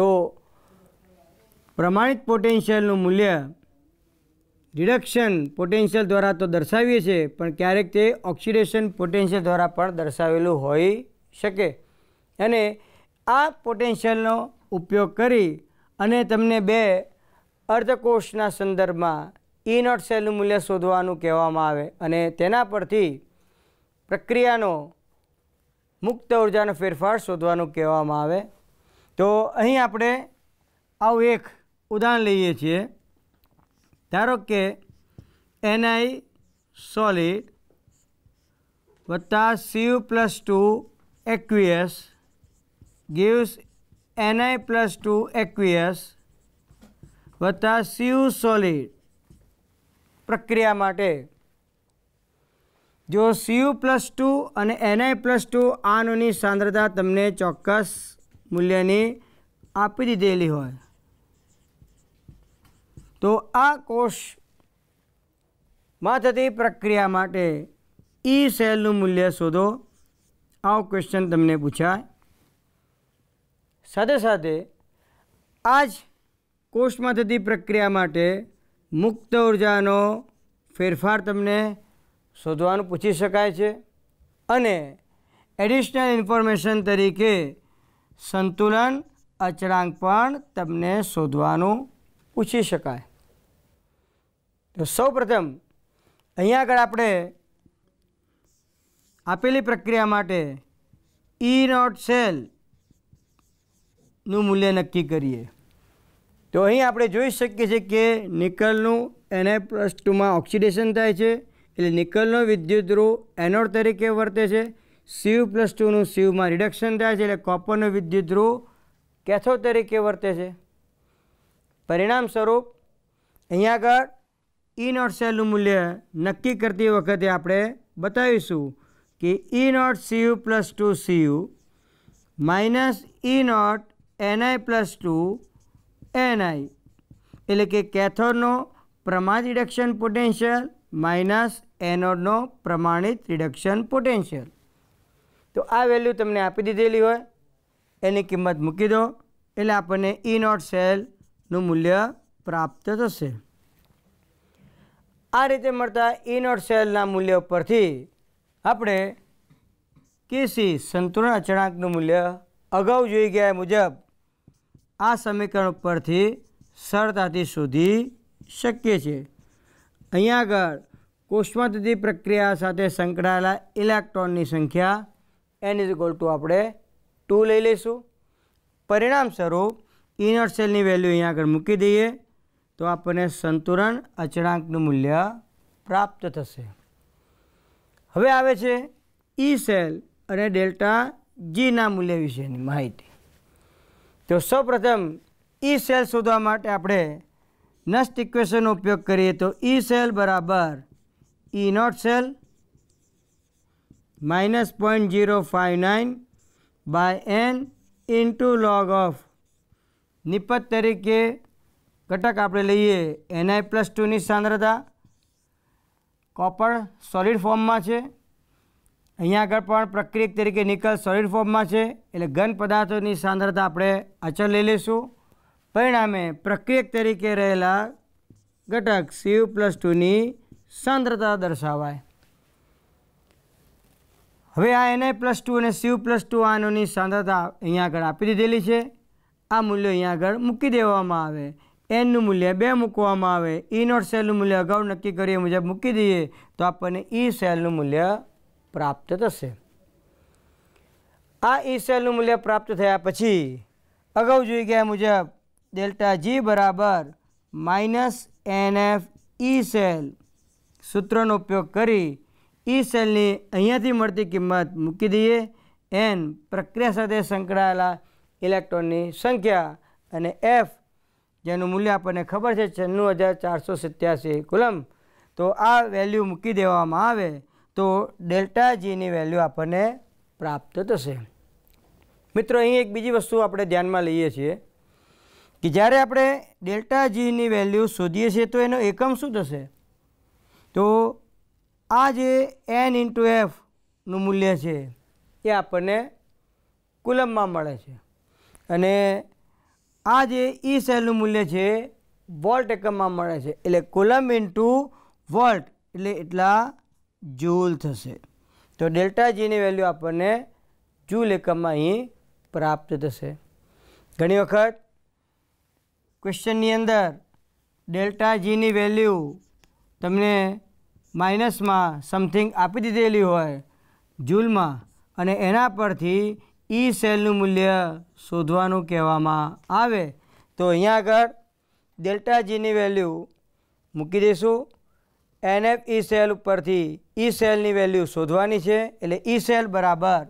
તો પ્રમાણિત પોટેન્શિયલનું મૂલ્ય રિડક્શન પોટેન્શિયલ દ્વારા તો દર્શાવીએ છીએ પણ ક્યારેક તે ઓક્સિડેશન પોટેન્શિયલ દ્વારા પણ દર્શાવેલું હોઈ શકે અને આ પોટેન્શિયલનો ઉપયોગ કરી અને તમને બે અર્ધકોષના સંદર્ભમાં ઈ નોટ સેલનું મૂલ્ય શોધવાનું કહેવામાં આવે અને તેના પરથી પ્રક્રિયાનો મુક્ત ઉર્જાનો ફેરફાર શોધવાનું કહેવામાં આવે તો અહીં આપણે આવું એક ઉદાહરણ લઈએ છીએ ધારો કે એનઆઈ સોલિડ વત્તા CU plus two aqueous gives NI plus two aqueous વત્તા સીયુ સોલિડ પ્રક્રિયા માટે જો સીયુ પ્લસ ટુ અને એનઆઈ પ્લસ ટુ આનોની સાંદ્રતા તમને ચોક્કસ મૂલ્યની આપી દીધેલી હોય તો આ કોષમાં થતી પ્રક્રિયા માટે ઈ સેલનું મૂલ્ય શોધો આવો ક્વેશ્ચન તમને પૂછાય સાથે સાથે આ જ કોષમાં થતી પ્રક્રિયા માટે મુક્ત ઉર્જાનો ફેરફાર તમને શોધવાનું પૂછી શકાય છે અને એડિશનલ ઇન્ફોર્મેશન તરીકે સંતુલન અચળાંક પણ તમને શોધવાનું પૂછી શકાય તો સૌપ્રથમ અહીંયા આગળ આપણે આપેલી પ્રક્રિયા માટે ઈ નોટ સેલનું મૂલ્ય નક્કી કરીએ તો અહીં આપણે જોઈ શકીએ છીએ કે નિકલનું એને પ્લસ ટુમાં ઓક્સિડેશન થાય છે એટલે નિકલનો વિદ્યુતરો એનોડ તરીકે વર્તે છે સીવ પ્લસ ટુનું સીવમાં રિડક્શન થાય છે એટલે કોપરનો વિદ્યુતરો કેથો તરીકે વર્તે છે પરિણામ સ્વરૂપ અહીંયા આગળ ઈ નોટ સેલનું મૂલ્ય નક્કી કરતી વખતે આપણે બતાવીશું કે E naught C U plus two C U minus E naught NI plus two NI એટલે કે કેથોરનો પ્રમાણિત રિડક્શન પોટેન્શિયલ માઇનસ એનોડનો પ્રમાણિત રિડક્શન પોટેન્શિયલ તો આ વેલ્યુ તમને આપી દીધેલી હોય એની કિંમત મૂકી દો એટલે આપણને ઈ નોટ સેલનું મૂલ્ય પ્રાપ્ત થશે આ રીતે મળતા ઇનોટ સેલના મૂલ્ય પરથી આપણે કેસી સંતુલન અચળાંકનું મૂલ્ય અગાઉ જોઈ ગયા મુજબ આ સમીકરણ ઉપરથી સરળતાથી શોધી શકીએ છીએ અહીંયા આગળ કોષ્માં પ્રક્રિયા સાથે સંકળાયેલા ઇલેક્ટ્રોનની સંખ્યા એન ઇઝ ઇક્વલ ટુ આપણે ટુ લઈ લઈશું પરિણામ સ્વરૂપ ઇનર સેલની વેલ્યુ અહીંયા આગળ મૂકી દઈએ તો આપણને સંતુલન અચળાંકનું મૂલ્ય પ્રાપ્ત થશે હવે આવે છે ઈ e સેલ અને ડેલ્ટા જીના મૂલ્ય વિશેની માહિતી તો સૌપ્રથમ ઈ e સેલ શોધવા માટે આપણે નસ્ટ ઇક્વેશનનો ઉપયોગ કરીએ તો ઈ e સેલ બરાબર E not cell minus point zero five nine by N into log of નિપત તરીકે ઘટક આપણે લઈએ એનઆઈ પ્લસ ટુની સાંદ્રતા કોપર સોલિડ ફોર્મમાં છે અહીંયા આગળ પણ પ્રક્રિયક તરીકે નિકલ સોલિડ ફોર્મમાં છે એટલે ઘન પદાર્થોની સાંદ્રતા આપણે અચળ લઈ લઈશું પરિણામે પ્રક્રિયક તરીકે રહેલા ઘટક સીયુ પ્લસ ટુની સાંદ્રતા દર્શાવાય હવે આ એનઆઈ પ્લસ ટુ અને સીયુ પ્લસ ટુ આનોની સાંદ્રતા અહીંયા આગળ આપી દીધેલી છે આ મૂલ્યો અહીંયા આગળ મૂકી દેવામાં આવે એનનું મૂલ્ય બે મૂકવામાં આવે ઈ નોટ સેલનું મૂલ્ય અગાઉ નક્કી કરીએ મુજબ મૂકી દઈએ તો આપણને ઈ સેલનું મૂલ્ય પ્રાપ્ત થશે આ ઈ સેલનું મૂલ્ય પ્રાપ્ત થયા પછી અગાઉ જોઈ ગયા મુજબ ડેલ્ટા જી બરાબર minus N F E cell સૂત્રનો ઉપયોગ કરી ઈ સેલની અહીંયાથી મળતી કિંમત મૂકી દઈએ એન પ્રક્રિયા સાથે સંકળાયેલા ઇલેક્ટ્રોનની સંખ્યા અને એફ જેનું મૂલ્ય આપણને ખબર છે છન્નું હજાર ચારસો સત્યાસી કુલમ તો આ વેલ્યુ મૂકી દેવામાં આવે તો ડેલ્ટા જીની વેલ્યુ આપણને પ્રાપ્ત થશે મિત્રો અહીં એક બીજી વસ્તુ આપણે ધ્યાનમાં લઈએ છીએ કે જ્યારે આપણે ડેલ્ટા જીની વેલ્યુ શોધીએ છીએ તો એનો એકમ શું થશે તો આ જે એન ઇન્ટુ એફનું મૂલ્ય છે એ આપણને કુલમમાં મળે છે અને આ જે ઈ e સેલનું મૂલ્ય છે વોલ્ટ એકમમાં મળે છે એટલે કોલમ ઇન્ટુ વોલ્ટ એટલે એટલા જૂલ થશે તો ડેલ્ટા જીની વેલ્યુ આપણને જૂલ એકમમાં અહીં પ્રાપ્ત થશે ઘણી વખત ક્વેશ્ચનની અંદર ડેલ્ટા જીની વેલ્યુ તમને માઇનસમાં સમથિંગ આપી દીધેલી હોય જૂલમાં અને એના પરથી ઈ સેલનું મૂલ્ય શોધવાનું કહેવામાં આવે તો અહીંયા આગળ ડેલ્ટા જીની વેલ્યુ મૂકી દઈશું એનએફ ઈ e સેલ ઉપરથી ઈ e સેલની વેલ્યુ શોધવાની છે એટલે ઈ e સેલ બરાબર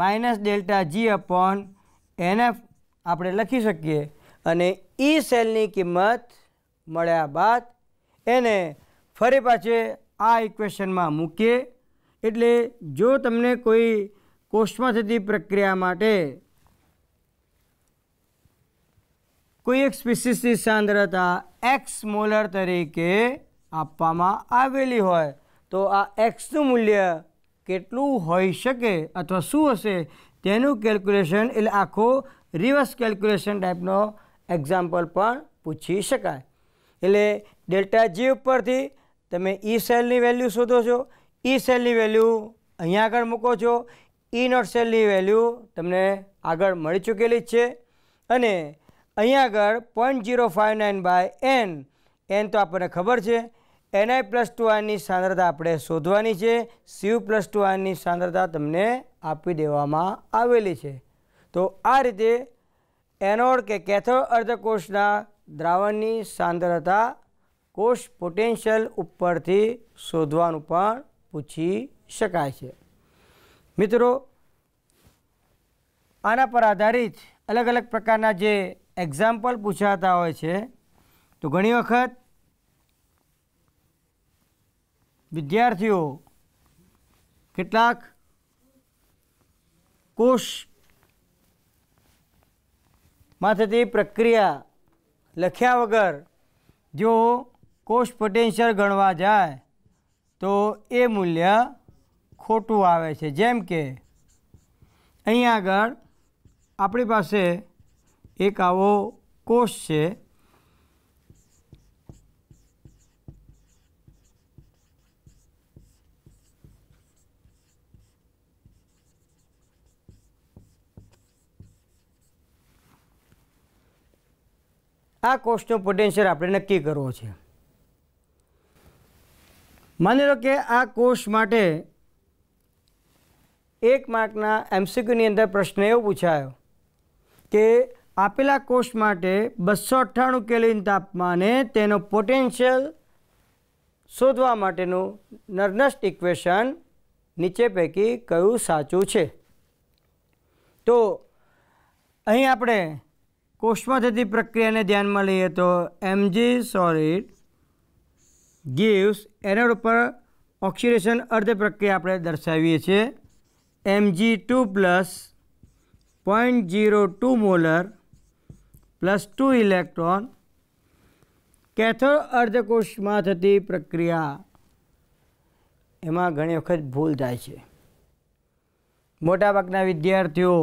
minus delta G upon NF આપણે લખી શકીએ અને ઈ સેલની કિંમત મળ્યા બાદ એને ફરી પાછે આ ઇક્વેશનમાં મૂકીએ એટલે જો તમને કોઈ કોષમાં થતી પ્રક્રિયા માટે કોઈ એક સ્પીસીસની સાંદ્રતા એક્સ મોલર તરીકે આપવામાં આવેલી હોય તો આ એક્સનું મૂલ્ય કેટલું હોઈ શકે અથવા શું હશે તેનું કેલ્ક્યુલેશન એટલે આખો રિવર્સ કેલ્ક્યુલેશન ટાઈપનો એક્ઝામ્પલ પણ પૂછી શકાય એટલે ડેલ્ટા જી ઉપરથી તમે ઈ સેલની વેલ્યુ શોધો છો ઈ સેલની વેલ્યુ અહીંયા આગળ મૂકો છો ઈ નોટ સેલની વેલ્યુ તમને આગળ મળી ચૂકેલી જ છે અને અહીંયા આગળ point zero five nine by N N તો આપણને ખબર છે એનઆઈ પ્લસ ટુ આરની સાંદ્રતા આપણે શોધવાની છે સીયુ પ્લસ ટુ આરની સાંદ્રતા તમને આપી દેવામાં આવેલી છે તો આ રીતે એનોડ કે કેથોડ અર્ધકોષના દ્રાવણની સાંદ્રતા કોષ પોટેન્શિયલ ઉપરથી શોધવાનું પણ પૂછી શકાય છે મિત્રો આના પર આધારિત અલગ અલગ પ્રકારના જે એક્ઝામ્પલ પૂછાતા હોય છે તો ઘણી વખત વિદ્યાર્થીઓ કેટલાક કોષ માં થતી પ્રક્રિયા લખ્યા વગર જો કોષ પોટેન્શિયલ ગણવા જાય તો એ મૂલ્ય ખોટું આવે છે જેમ કે અહીં આગળ આપણી પાસે એક આવો કોષ છે આ કોષનો પોટેન્શિયલ આપણે નક્કી કરવો છે માની લો કે આ કોષ માટે એક માર્કના એમસીક્યુની અંદર પ્રશ્ન એવો પૂછાયો કે આપેલા કોષ માટે બસો અઠ્ઠાણું કેલ્વિન તાપમાને તેનો પોટેન્શિયલ શોધવા માટેનું નર્નસ્ટ ઇક્વેશન નીચે પૈકી કયું સાચું છે તો અહીં આપણે કોષમાં થતી પ્રક્રિયાને ધ્યાનમાં લઈએ તો એમજી સોલિડ ગીવ્સ એનોડ ઉપર ઓક્સિડેશન અર્ધ પ્રક્રિયા આપણે દર્શાવીએ છીએ MG two plus point zero two molar plus two electron cathode અર્ધકોષમાં થતી પ્રક્રિયા એમાં ઘણી વખત ભૂલ થાય છે મોટાભાગના વિદ્યાર્થીઓ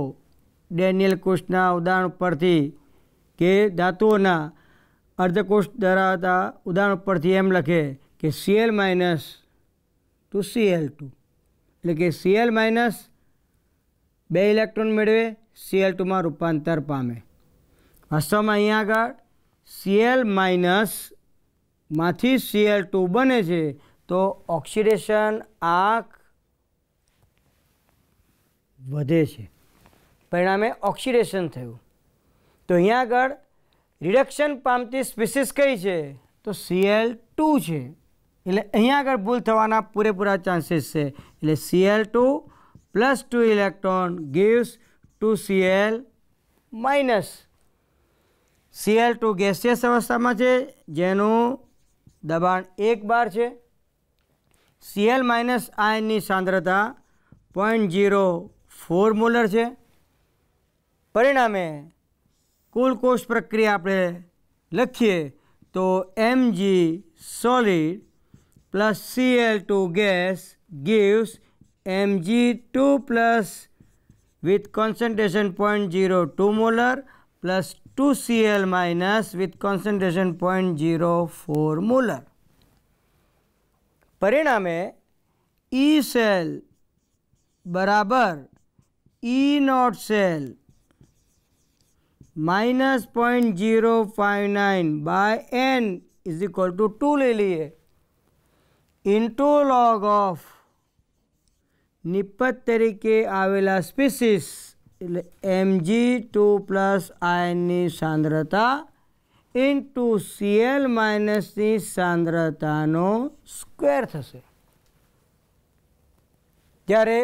ડેનિયલ કોષના ઉદાહરણ પરથી કે ધાતુઓના અર્ધકોષ ધરાવતા ઉદાહરણ પરથી એમ લખે કે CL minus two CL two એટલે કે સીએલ માઇનસ બે ઇલેક્ટ્રોન મેળવે સીએલ ટુમાં રૂપાંતર પામે વાસ્તવમાં અહીંયા આગળ સીએલ માઇનસમાંથી સીએલ ટુ બને છે તો ઓક્સિડેશન આંખ વધે છે પરિણામે ઓક્સિડેશન થયું તો અહીંયા આગળ રિડક્શન પામતી સ્પીસીસ કઈ છે તો સીએલ ટુ છે એટલે અહીંયા આગળ ભૂલ થવાના પૂરેપૂરા ચાન્સીસ છે એટલે CL two plus two electron gives two CL minus CL two gaseous અવસ્થામાં છે જેનું દબાણ એક બાર છે સીએલ માઇનસ આયનની સાંદ્રતા પોઈન્ટ જીરો ફોર મોલર છે પરિણામે કુલ કોષ પ્રક્રિયા આપણે લખીએ તો MG solid plus Cl2 gas gives Mg2 plus with concentration 0.02 molar plus 2Cl minus with concentration 0.04 molar. परिणामे ई सेल बराबर E not cell minus point zero five nine by N is equal to two ले लिए into log of નિપત તરીકે આવેલા species એટલે MG two plus આયનની સાંદ્રતા ઇન્ટુ સીએલ માઇનસની સાંદ્રતાનો સ્ક્વેર થશે ત્યારે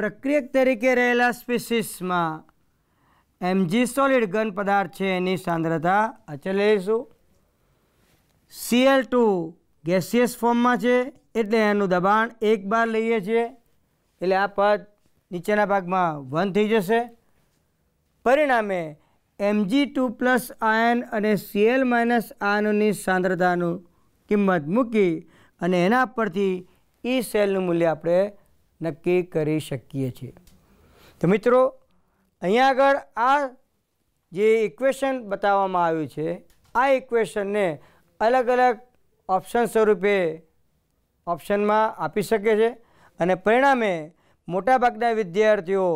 પ્રક્રિયક તરીકે રહેલા સ્પીસીસમાં એમજી સોલિડ ઘન પદાર્થ છે એની સાંદ્રતા અચલ લઈશું સીએલ ટુ ગેસિયસ ફોર્મમાં છે એટલે એનું દબાણ એક બાર લઈએ છીએ એટલે આ પદ નીચેના ભાગમાં વન થઈ જશે પરિણામે એમજી ટુ પ્લસ આયન અને સીએલ માઇનસ આયનોની સાંદ્રતાનું કિંમત મૂકી અને એના પરથી એ e સેલનું મૂલ્ય આપણે નક્કી કરી શકીએ છીએ તો મિત્રો અહીંયા આગળ આ જે ઇક્વેશન બતાવવામાં આવ્યું છે આ ઇક્વેશનને અલગ અલગ ઓપ્શન સ્વરૂપે ઓપ્શનમાં આપી શકે છે અને પરિણામે મોટાભાગના વિદ્યાર્થીઓ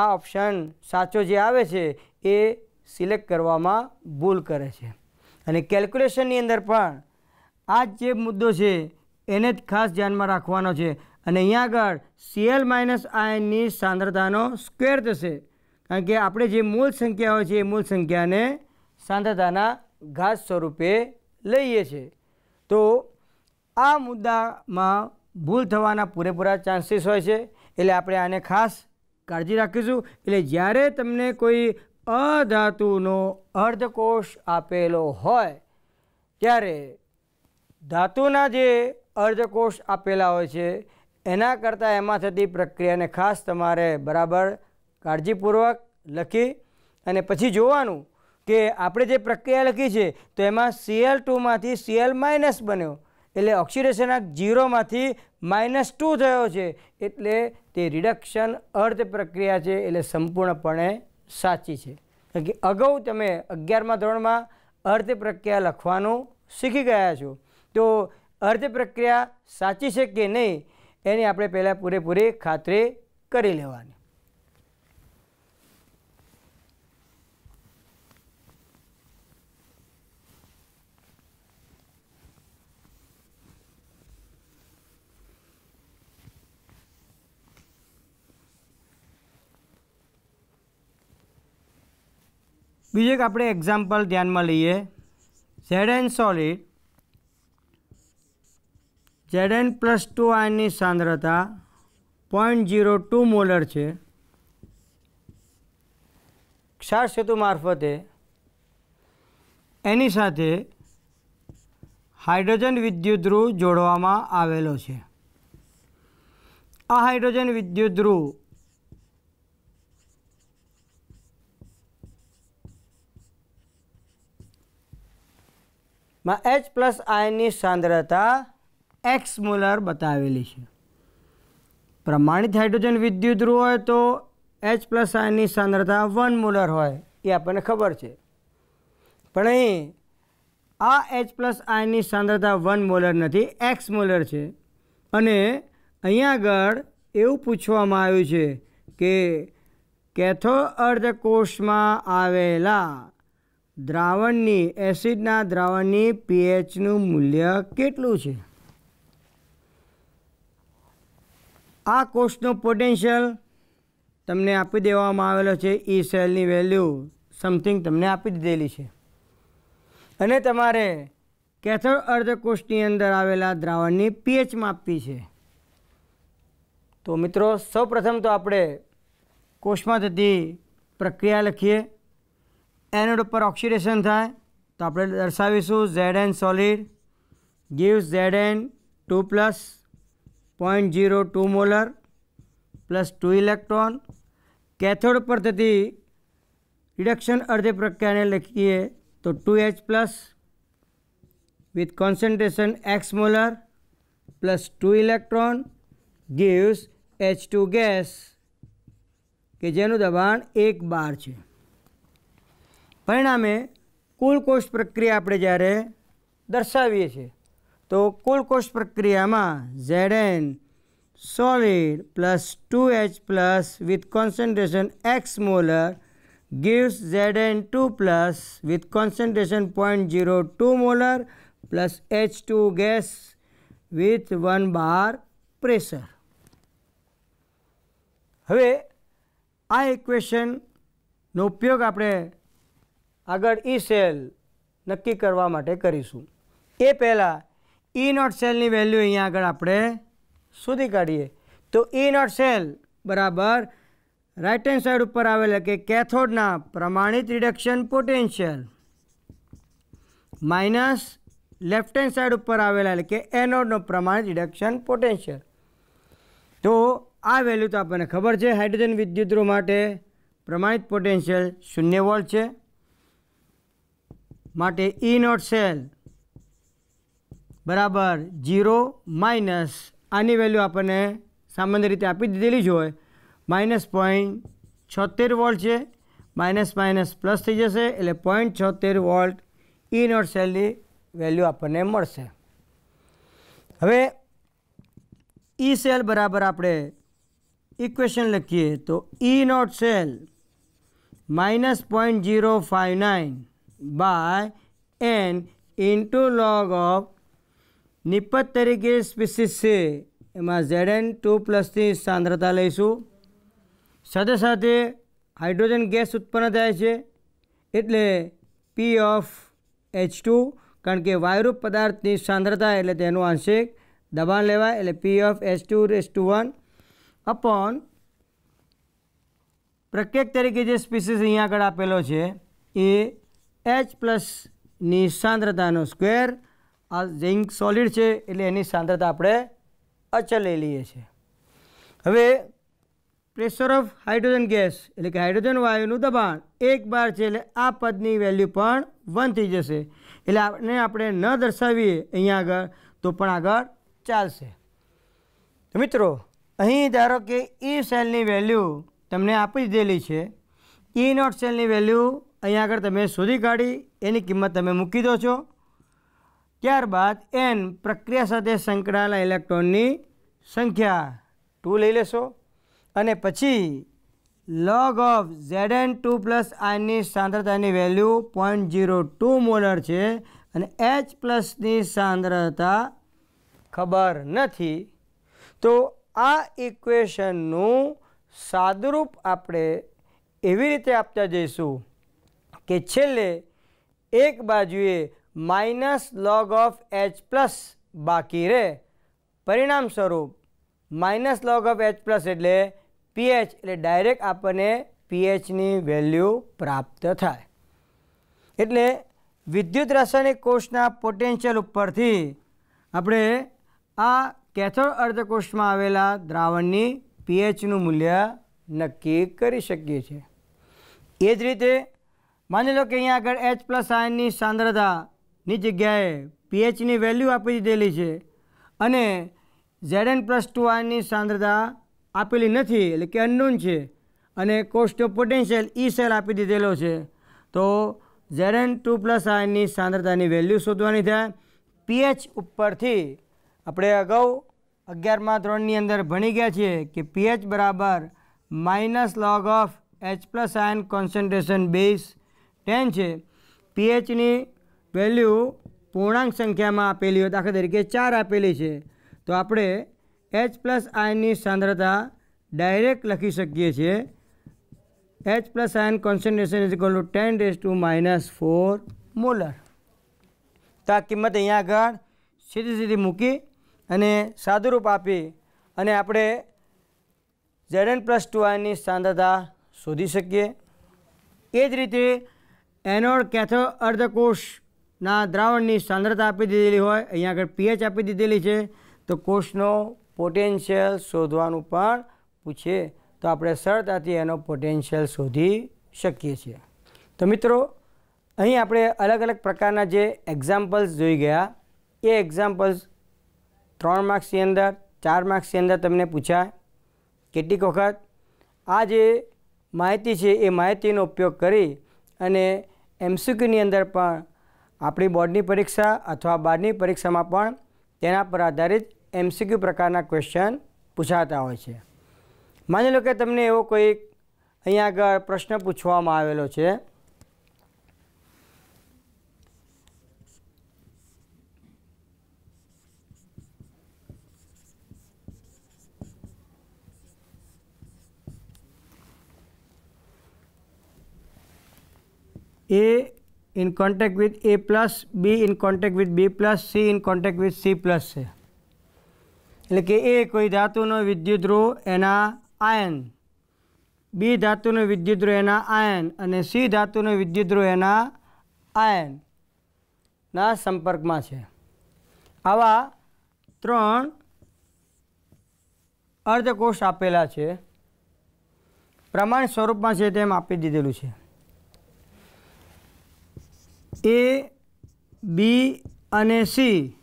આ ઓપ્શન સાચો જે આવે છે એ સિલેક્ટ કરવામાં ભૂલ કરે છે અને કેલ્ક્યુલેશનની અંદર પણ આ જે મુદ્દો છે એને જ ખાસ ધ્યાનમાં રાખવાનો છે અને અહીંયા આગળ સીએલ માઇનસ આયનની સાંદ્રતાનો સ્ક્વેર થશે કારણ કે આપણે જે મૂળ સંખ્યા હોય છે એ મૂળ સંખ્યાને સાંદ્રતાના ઘાસ સ્વરૂપે લઈએ છીએ તો આ મુદ્દામાં ભૂલ થવાના પૂરેપૂરા ચાન્સીસ હોય છે એટલે આપણે આને ખાસ કાળજી રાખીશું એટલે જ્યારે તમને કોઈ અધાતુનો અર્ધકોષ આપેલો હોય ત્યારે ધાતુના જે અર્ધકોષ આપેલા હોય છે એના કરતાં એમાં થતી પ્રક્રિયાને ખાસ તમારે બરાબર કાળજીપૂર્વક લખી અને પછી જોવાનું કે આપણે જે પ્રક્રિયા લખી છે તો એમાં સીએલ ટુમાંથી સીએલ માઇનસ બન્યો એટલે ઓક્સિડેશનક જીરોમાંથી માઇનસ ટુ થયો છે એટલે તે રિડક્શન અર્ધ પ્રક્રિયા છે એટલે સંપૂર્ણપણે સાચી છે કારણ કે અગાઉ તમે અગિયારમા ધોરણમાં અર્ધ પ્રક્રિયા લખવાનું શીખી ગયા છો તો અર્ધ પ્રક્રિયા સાચી છે કે નહીં એની આપણે પહેલાં પૂરેપૂરી ખાતરી કરી લેવાની બીજું એક આપણે એક્ઝામ્પલ ધ્યાનમાં લઈએ Z N solid Z N plus two આયનની સાંદ્રતા પોઈન્ટ જીરો ટુ મોલર છે ક્ષાર સેતુ મારફતે એની સાથે હાઇડ્રોજન વિદ્યુત ધ્રુવ જોડવામાં આવેલો છે આ હાઇડ્રોજન વિદ્યુત ધ્રુવ માં એચ પ્લસ આયનની સાંદ્રતા એક્સ મોલર બતાવેલી છે પ્રમાણિત હાઇડ્રોજન વિદ્યુત હોય તો એચ પ્લસ આયનની સાંદ્રતા વન મોલર હોય એ આપણને ખબર છે પણ અહીં આ એચ પ્લસ આયનની સાંદ્રતા વન મોલર નથી એક્સ મોલર છે અને અહીંયા આગળ એવું પૂછવામાં આવ્યું છે કે કેથો અર્ધકોષમાં આવેલા દ્રાવણની એસિડના દ્રાવણની પીએચનું મૂલ્ય કેટલું છે આ કોષનો પોટેન્શિયલ તમને આપી દેવામાં આવેલો છે ઈ e સેલની વેલ્યુ સમથિંગ તમને આપી દીધેલી છે અને તમારે કેથોડ અર્ધકોષની અંદર આવેલા દ્રાવણની પીએચ માપવી છે તો મિત્રો સૌપ્રથમ તો આપણે કોષમાં થતી પ્રક્રિયા લખીએ એનોડ ઉપર ઓક્સિડેશન થાય તો આપણે દર્શાવીશું Z N solid gives Z N two plus point zero two molar plus two electron cathode પર થતી રિડક્શન અર્ધે પ્રક્રિયાને લખીએ તો two H plus with concentration X molar plus two electron gives H two gas કે જેનું દબાણ એક બાર છે પરિણામે કુલ કોષ પ્રક્રિયા આપણે જ્યારે દર્શાવીએ છીએ તો કુલ કોષ પ્રક્રિયામાં Z N solid plus two H plus with concentration X molar gives Z N two plus with concentration point zero two molar plus H two gas with one bar pressure હવે આ ઇક્વેશનનો ઉપયોગ આપણે આગળ ઈ સેલ નક્કી કરવા માટે કરીશું એ પહેલાં ઈ નોટ સેલની વેલ્યુ અહીંયા આગળ આપણે શોધી કાઢીએ તો ઈ નોટ સેલ બરાબર રાઇટ હેન્ડ સાઈડ ઉપર આવેલા કે કેથોડના પ્રમાણિત reduction potential minus left hand side ઉપર આવેલા એટલે કે એનોડનો પ્રમાણિત રિડક્શન પોટેન્શિયલ તો આ વેલ્યુ તો આપણને ખબર છે હાઇડ્રોજન વિદ્યુતરો માટે પ્રમાણિત પોટેન્શિયલ શૂન્ય વોલ્ટ છે માટે ઈ નોટ સેલ બરાબર જીરો માઇનસ આની વેલ્યુ આપણને સામાન્ય રીતે આપી દીધેલી જ હોય માઇનસ પોઈન્ટ છોતેર વોલ્ટ છે માઇનસ માઇનસ પ્લસ થઈ જશે એટલે પોઈન્ટ છોતેર વોલ્ટ ઈ નોટ સેલની વેલ્યુ આપણને મળશે હવે ઈ e સેલ બરાબર આપણે ઇક્વેશન લખીએ તો E not cell minus point zero five nine by N into log of નિપત તરીકે સ્પીસીસ છે એમાં ઝેડ એન ટુ પ્લસની સાંદ્રતા લઈશું સાથે સાથે હાઇડ્રોજન ગેસ ઉત્પન્ન થાય છે એટલે પી ઓફ એચ ટુ કારણ કે વાયુરૂપ પદાર્થની સાંદ્રતા એટલે તેનું આંશિક દબાણ લેવાય એટલે P of H two raise to one upon પ્રત્યેક તરીકે જે સ્પીસીસ અહીંયા આગળ આપેલો છે એ એચ પ્લસની સાંદ્રતાનો સ્ક્વેર આ ઝિંક સોલિડ છે એટલે એની સાંદ્રતા આપણે અચલ લઈ લઈએ છીએ હવે પ્રેશર ઓફ હાઇડ્રોજન ગેસ એટલે કે હાઇડ્રોજન વાયુનું દબાણ એક બાર છે એટલે આ પદની વેલ્યુ પણ વન થઈ જશે એટલે આપણે આપણે ન દર્શાવીએ અહીંયા આગળ તો પણ આગળ ચાલશે તો મિત્રો અહીં ધારો કે એ સેલની વેલ્યુ તમને આપી દીધેલી છે એ નોટ સેલની વેલ્યુ અહીંયા આગળ તમે શોધી કાઢી એની કિંમત તમે મૂકી દો છો ત્યારબાદ એન પ્રક્રિયા સાથે સંકળાયેલા ઇલેક્ટ્રોનની સંખ્યા ટુ લઈ લેશો અને પછી log of Z N two plus આની સાંદ્રતાની value point zero two molar છે અને એચ પ્લસની સાંદ્રતા ખબર નથી તો આ ઇક્વેશનનું સાદુરૂપ આપણે એવી રીતે આપતા જઈશું કે છેલ્લે એક બાજુએ minus log of H plus બાકી રહે પરિણામ સ્વરૂપ minus log of H plus એટલે પીએચ એટલે ડાયરેક્ટ આપણને પીએચની વેલ્યુ પ્રાપ્ત થાય એટલે વિદ્યુત રાસાયણિક કોષના પોટેન્શિયલ ઉપરથી આપણે આ કેથોડ અર્ધકોષમાં આવેલા દ્રાવણની પીએચનું મૂલ્ય નક્કી કરી શકીએ છીએ એ જ રીતે માની લો કે અહીંયા આગળ એચ પ્લસ આયનની સાંદ્રતાની જગ્યાએ પીએચની વેલ્યુ આપી દીધેલી છે અને ઝેડ એન પ્લસ ટુ આયનની સાંદ્રતા આપેલી નથી એટલે કે અનનોન છે અને cost of potential E cell આપી દીધેલો છે તો ઝેડ એન ટુ પ્લસ આયનની સાંદ્રતાની વેલ્યુ શોધવાની થાય પીએચ ઉપરથી આપણે અગાઉ અગિયારમાં ધોરણની અંદર ભણી ગયા છીએ કે પીએચ બરાબર minus log of H plus ion concentration base ten છે પીએચની વેલ્યુ પૂર્ણાંક સંખ્યામાં આપેલી હોય દાખલા તરીકે ચાર આપેલી છે તો આપણે એચ પ્લસ આયનની સાંદ્રતા ડાયરેક્ટ લખી શકીએ છીએ H plus ion concentration is equal to ten raise to minus four molar તો આ કિંમત અહીંયા આગળ સીધી સીધી મૂકી અને સાદુરૂપ આપી અને આપણે ઝેડ એન પ્લસ ટુ આયનની સાંદ્રતા શોધી શકીએ એ જ રીતે એનોડ કેથોડ અર્ધકોષના દ્રાવણની સાંદ્રતા આપી દીધેલી હોય અહીંયા આગળ પીએચ આપી દીધેલી છે તો કોષનો પોટેન્શિયલ શોધવાનું પણ પૂછે તો આપણે સરળતાથી એનો પોટેન્શિયલ શોધી શકીએ છીએ તો મિત્રો અહીં આપણે અલગ અલગ પ્રકારના જે એક્ઝામ્પલ્સ જોઈ ગયા એ એક્ઝામ્પલ્સ ત્રણ માર્ક્સની અંદર ચાર માર્ક્સની અંદર તમને પૂછાય કેટલીક વખત આ જે માહિતી છે એ માહિતીનો ઉપયોગ કરી અને એમસીક્યુની અંદર પણ આપણી બોર્ડની પરીક્ષા અથવા બારની પરીક્ષામાં પણ તેના પર આધારિત એમસીક્યુ પ્રકારના ક્વેશ્ચન પૂછાતા હોય છે માની લો કે તમને એવો કોઈક અહીંયા આગળ પ્રશ્ન પૂછવામાં આવેલો છે A in contact with A plus B in contact with B plus C in contact with C plus છે એટલે કે એ કોઈ ધાતુનો વિદ્યુતધ્રુવ એના આયન બી ધાતુનો વિદ્યુતધ્રુવ એના આયન અને સી ધાતુનો વિદ્યુતધ્રુવ એના આયનના સંપર્કમાં છે આવા ત્રણ અર્ધકોષ આપેલા છે પ્રમાણ સ્વરૂપમાં છે તેમ આપી દીધેલું છે એ બી અને સી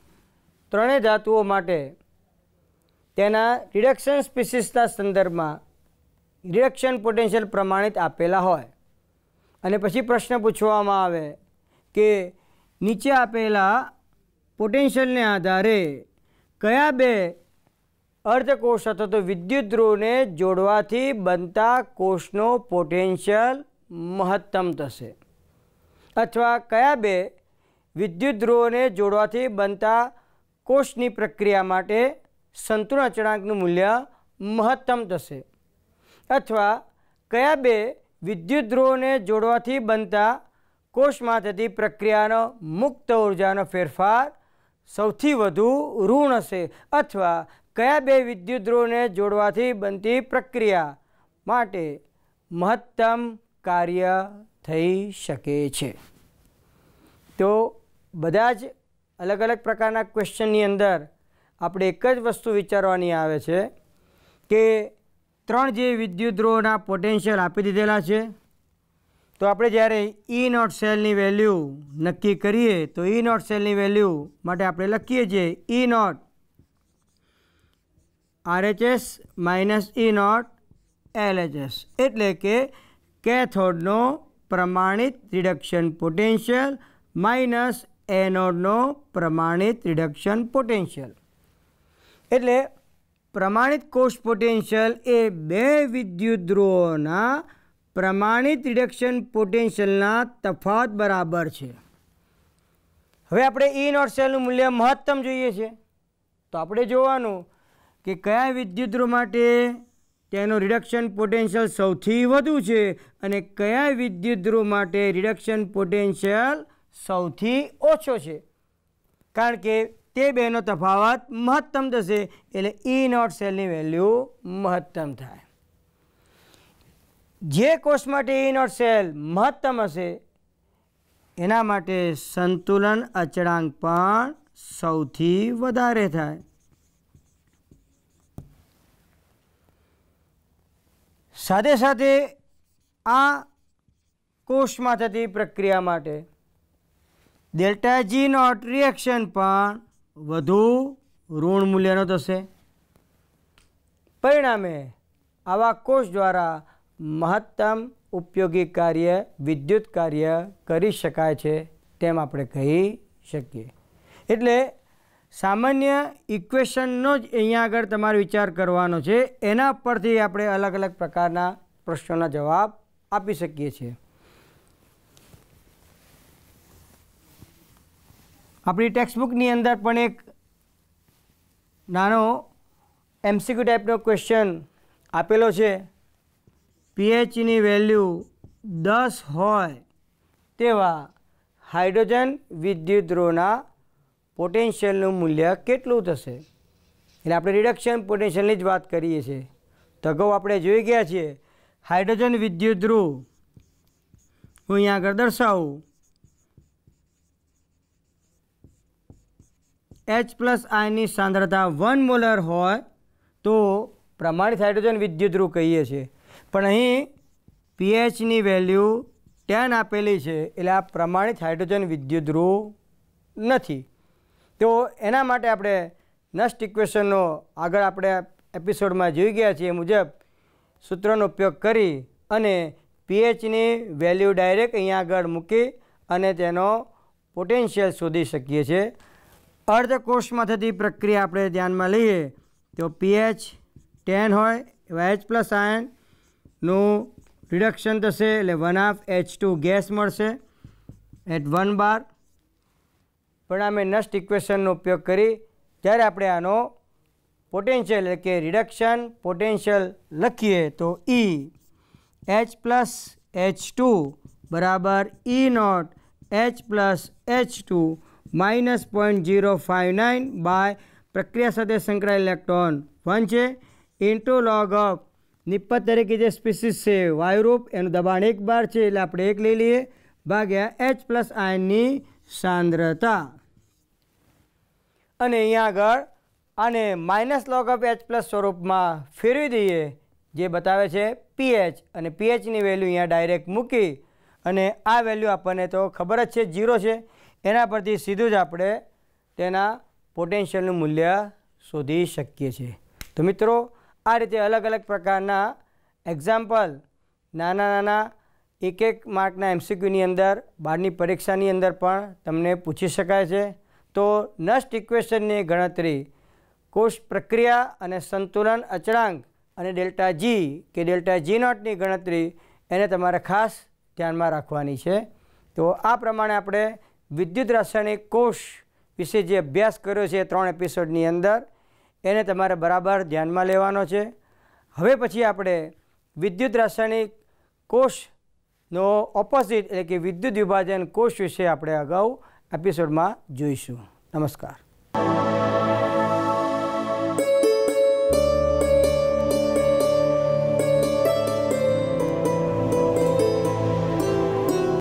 ત્રણેય ધાતુઓ માટે તેના રિડક્શન સ્પીસીસના સંદર્ભમાં રિડક્શન પોટેન્શિયલ પ્રમાણિત આપેલા હોય અને પછી પ્રશ્ન પૂછવામાં આવે કે નીચે આપેલા પોટેન્શિયલને આધારે કયા બે અર્ધકોષ અથવા તો વિદ્યુત ધ્રુવને જોડવાથી બનતા કોષનો પોટેન્શિયલ મહત્તમ થશે અથવા કયા બે વિદ્યુત ધ્રુવોને જોડવાથી બનતા કોષની પ્રક્રિયા માટે સંતુલન અચળાંકનું મૂલ્ય મહત્તમ થશે અથવા કયા બે વિદ્યુત ધ્રુવોને જોડવાથી બનતા કોષમાં થતી પ્રક્રિયાનો મુક્ત ઉર્જાનો ફેરફાર સૌથી વધુ ઋણ હશે અથવા કયા બે વિદ્યુત ધ્રુવને જોડવાથી બનતી પ્રક્રિયા માટે મહત્તમ કાર્ય થઈ શકે છે તો બધા જ અલગ અલગ પ્રકારના ક્વેશ્ચનની અંદર આપણે એક જ વસ્તુ વિચારવાની આવે છે કે ત્રણ જે વિદ્યુદ્રોહના પોટેન્શિયલ આપી દીધેલા છે તો આપણે જ્યારે ઈ e નોટ સેલની વેલ્યુ નક્કી કરીએ તો ઈ e નોટ સેલની વેલ્યુ માટે આપણે લખીએ છીએ E e naught RHS minus E naught LHS એટલે કે કેથોડનો પ્રમાણિત રિડક્શન પોટેન્શિયલ માઇનસ એનોડનો પ્રમાણિત રિડક્શન પોટેન્શિયલ એટલે પ્રમાણિત કોષ પોટેન્શિયલ એ બે વિદ્યુત ધ્રુવોના પ્રમાણિત રિડક્શન પોટેન્શિયલના તફાવત બરાબર છે હવે આપણે ઈ e નોટ સેલનું મૂલ્ય મહત્તમ જોઈએ છે તો આપણે જોવાનું કે કયા વિદ્યુત ધ્રુવ માટે તેનું રિડક્શન પોટેન્શિયલ સૌથી વધુ છે અને કયા વિદ્યુત ધ્રુવ માટે રિડક્શન પોટેન્શિયલ સૌથી ઓછો છે કારણ કે તે બેનો તફાવત મહત્તમ થશે એટલે ઈ e નોટ સેલની વેલ્યુ મહત્તમ થાય જે કોષ માટે ઈ e નોટ સેલ મહત્તમ હશે એના માટે સંતુલન અચળાંક પણ સૌથી વધારે થાય સાથે સાથે આ કોષમાં થતી પ્રક્રિયા માટે ડેલ્ટા જી નોટ રિએક્શન પણ વધુ ઋણ મૂલ્યનો થશે પરિણામે આવા કોષ દ્વારા મહત્તમ ઉપયોગી કાર્ય વિદ્યુત કાર્ય કરી શકાય છે તેમ આપણે કહી શકીએ એટલે સામાન્ય ઇક્વેશનનો જ અહીંયા આગળ તમારે વિચાર કરવાનો છે એના પરથી આપણે અલગ અલગ પ્રકારના પ્રશ્નોના જવાબ આપી શકીએ છીએ આપણી ટેક્સ્ટબુકની અંદર પણ એક નાનો એમસીક્યુ ટાઈપનો ક્વેશ્ચન આપેલો છે પીએચની વેલ્યુ દસ હોય તેવા હાઇડ્રોજન વિદ્યુત વિદ્યુતરોના પોટેન્શિયલનું મૂલ્ય કેટલું થશે એટલે આપણે રિડક્શન પોટેન્શિયલની જ વાત કરીએ છીએ તો અગાઉ આપણે જોઈ ગયા છીએ હાઇડ્રોજન વિદ્યુત ધ્રુવ હું અહીંયા આગળ દર્શાવું એચ પ્લસ આયનની સાંદ્રતા વન મોલર હોય તો પ્રમાણિત હાઇડ્રોજન વિદ્યુત ધ્રુવ કહીએ છીએ પણ અહીં પીએચની વેલ્યુ ટેન આપેલી છે એટલે આ પ્રમાણિત હાઇડ્રોજન વિદ્યુત ધ્રુવ નથી તો એના માટે આપણે નસ્ટ ઇક્વેશનનો આગળ આપણે એપિસોડમાં જોઈ ગયા છીએ મુજબ સૂત્રનો ઉપયોગ કરી અને પીએચની વેલ્યુ ડાયરેક્ટ અહીંયા આગળ મૂકી અને તેનો પોટેન્શિયલ શોધી શકીએ છીએ અર્ધકોષમાં થતી પ્રક્રિયા આપણે ધ્યાનમાં લઈએ તો પીએચ ટેન હોય એચ પ્લસ આયનનું રિડક્શન થશે એટલે one half H two gas મળશે એટ વન બાર અણુમાં નેસ્ટ ઇક્વેશન નો ઉપયોગ કરી ત્યારે આપણે આનો પોટેન્શિયલ એટલે કે રિડક્શન પોટેન્શિયલ લખીએ તો E H+ H2 = E0 H+ H2 - 0.059 / પ્રક્રિયા સાથે સંકળાયેલ ઇલેક્ટ્રોન 1 છે * log ઓફ નિપત દરેક જે સ્પીસીસ વાયુ રૂપ એનો દબાણ એક બાર છે એટલે આપણે એક લઈ લઈએ ભાગ્યા H+ આયનની સાંદ્રતા અને અહીંયા આગળ આને minus log of H plus સ્વરૂપમાં ફેરવી દઈએ જે બતાવે છે પીએચ અને પીએચની વેલ્યુ અહીંયા ડાયરેક્ટ મૂકી અને આ વેલ્યુ આપણને તો ખબર જ છે જીરો છે એના પરથી સીધું જ આપણે તેના પોટેન્શિયલનું મૂલ્ય શોધી શકીએ છીએ તો મિત્રો આ રીતે અલગ અલગ પ્રકારના એક્ઝામ્પલ નાના નાના એક એક માર્કના એમસીક્યુની અંદર બહારની પરીક્ષાની અંદર પણ તમને પૂછી શકાય છે તો નસ્ટ ઇક્વેશનની ગણતરી કોષ પ્રક્રિયા અને સંતુલન અચળાંક અને ડેલ્ટા જી કે ડેલ્ટા જી નોટની ગણતરી એને તમારે ખાસ ધ્યાનમાં રાખવાની છે તો આ પ્રમાણે આપણે વિદ્યુત રાસાયણિક કોષ વિશે જે અભ્યાસ કર્યો છે ત્રણ એપિસોડની અંદર એને તમારે બરાબર ધ્યાનમાં લેવાનો છે હવે પછી આપણે વિદ્યુત રાસાયણિક કોષનો ઓપોઝિટ એટલે કે વિદ્યુત વિભાજન કોષ વિશે આપણે અગાઉ એપિસોડમાં જોઈશું નમસ્કાર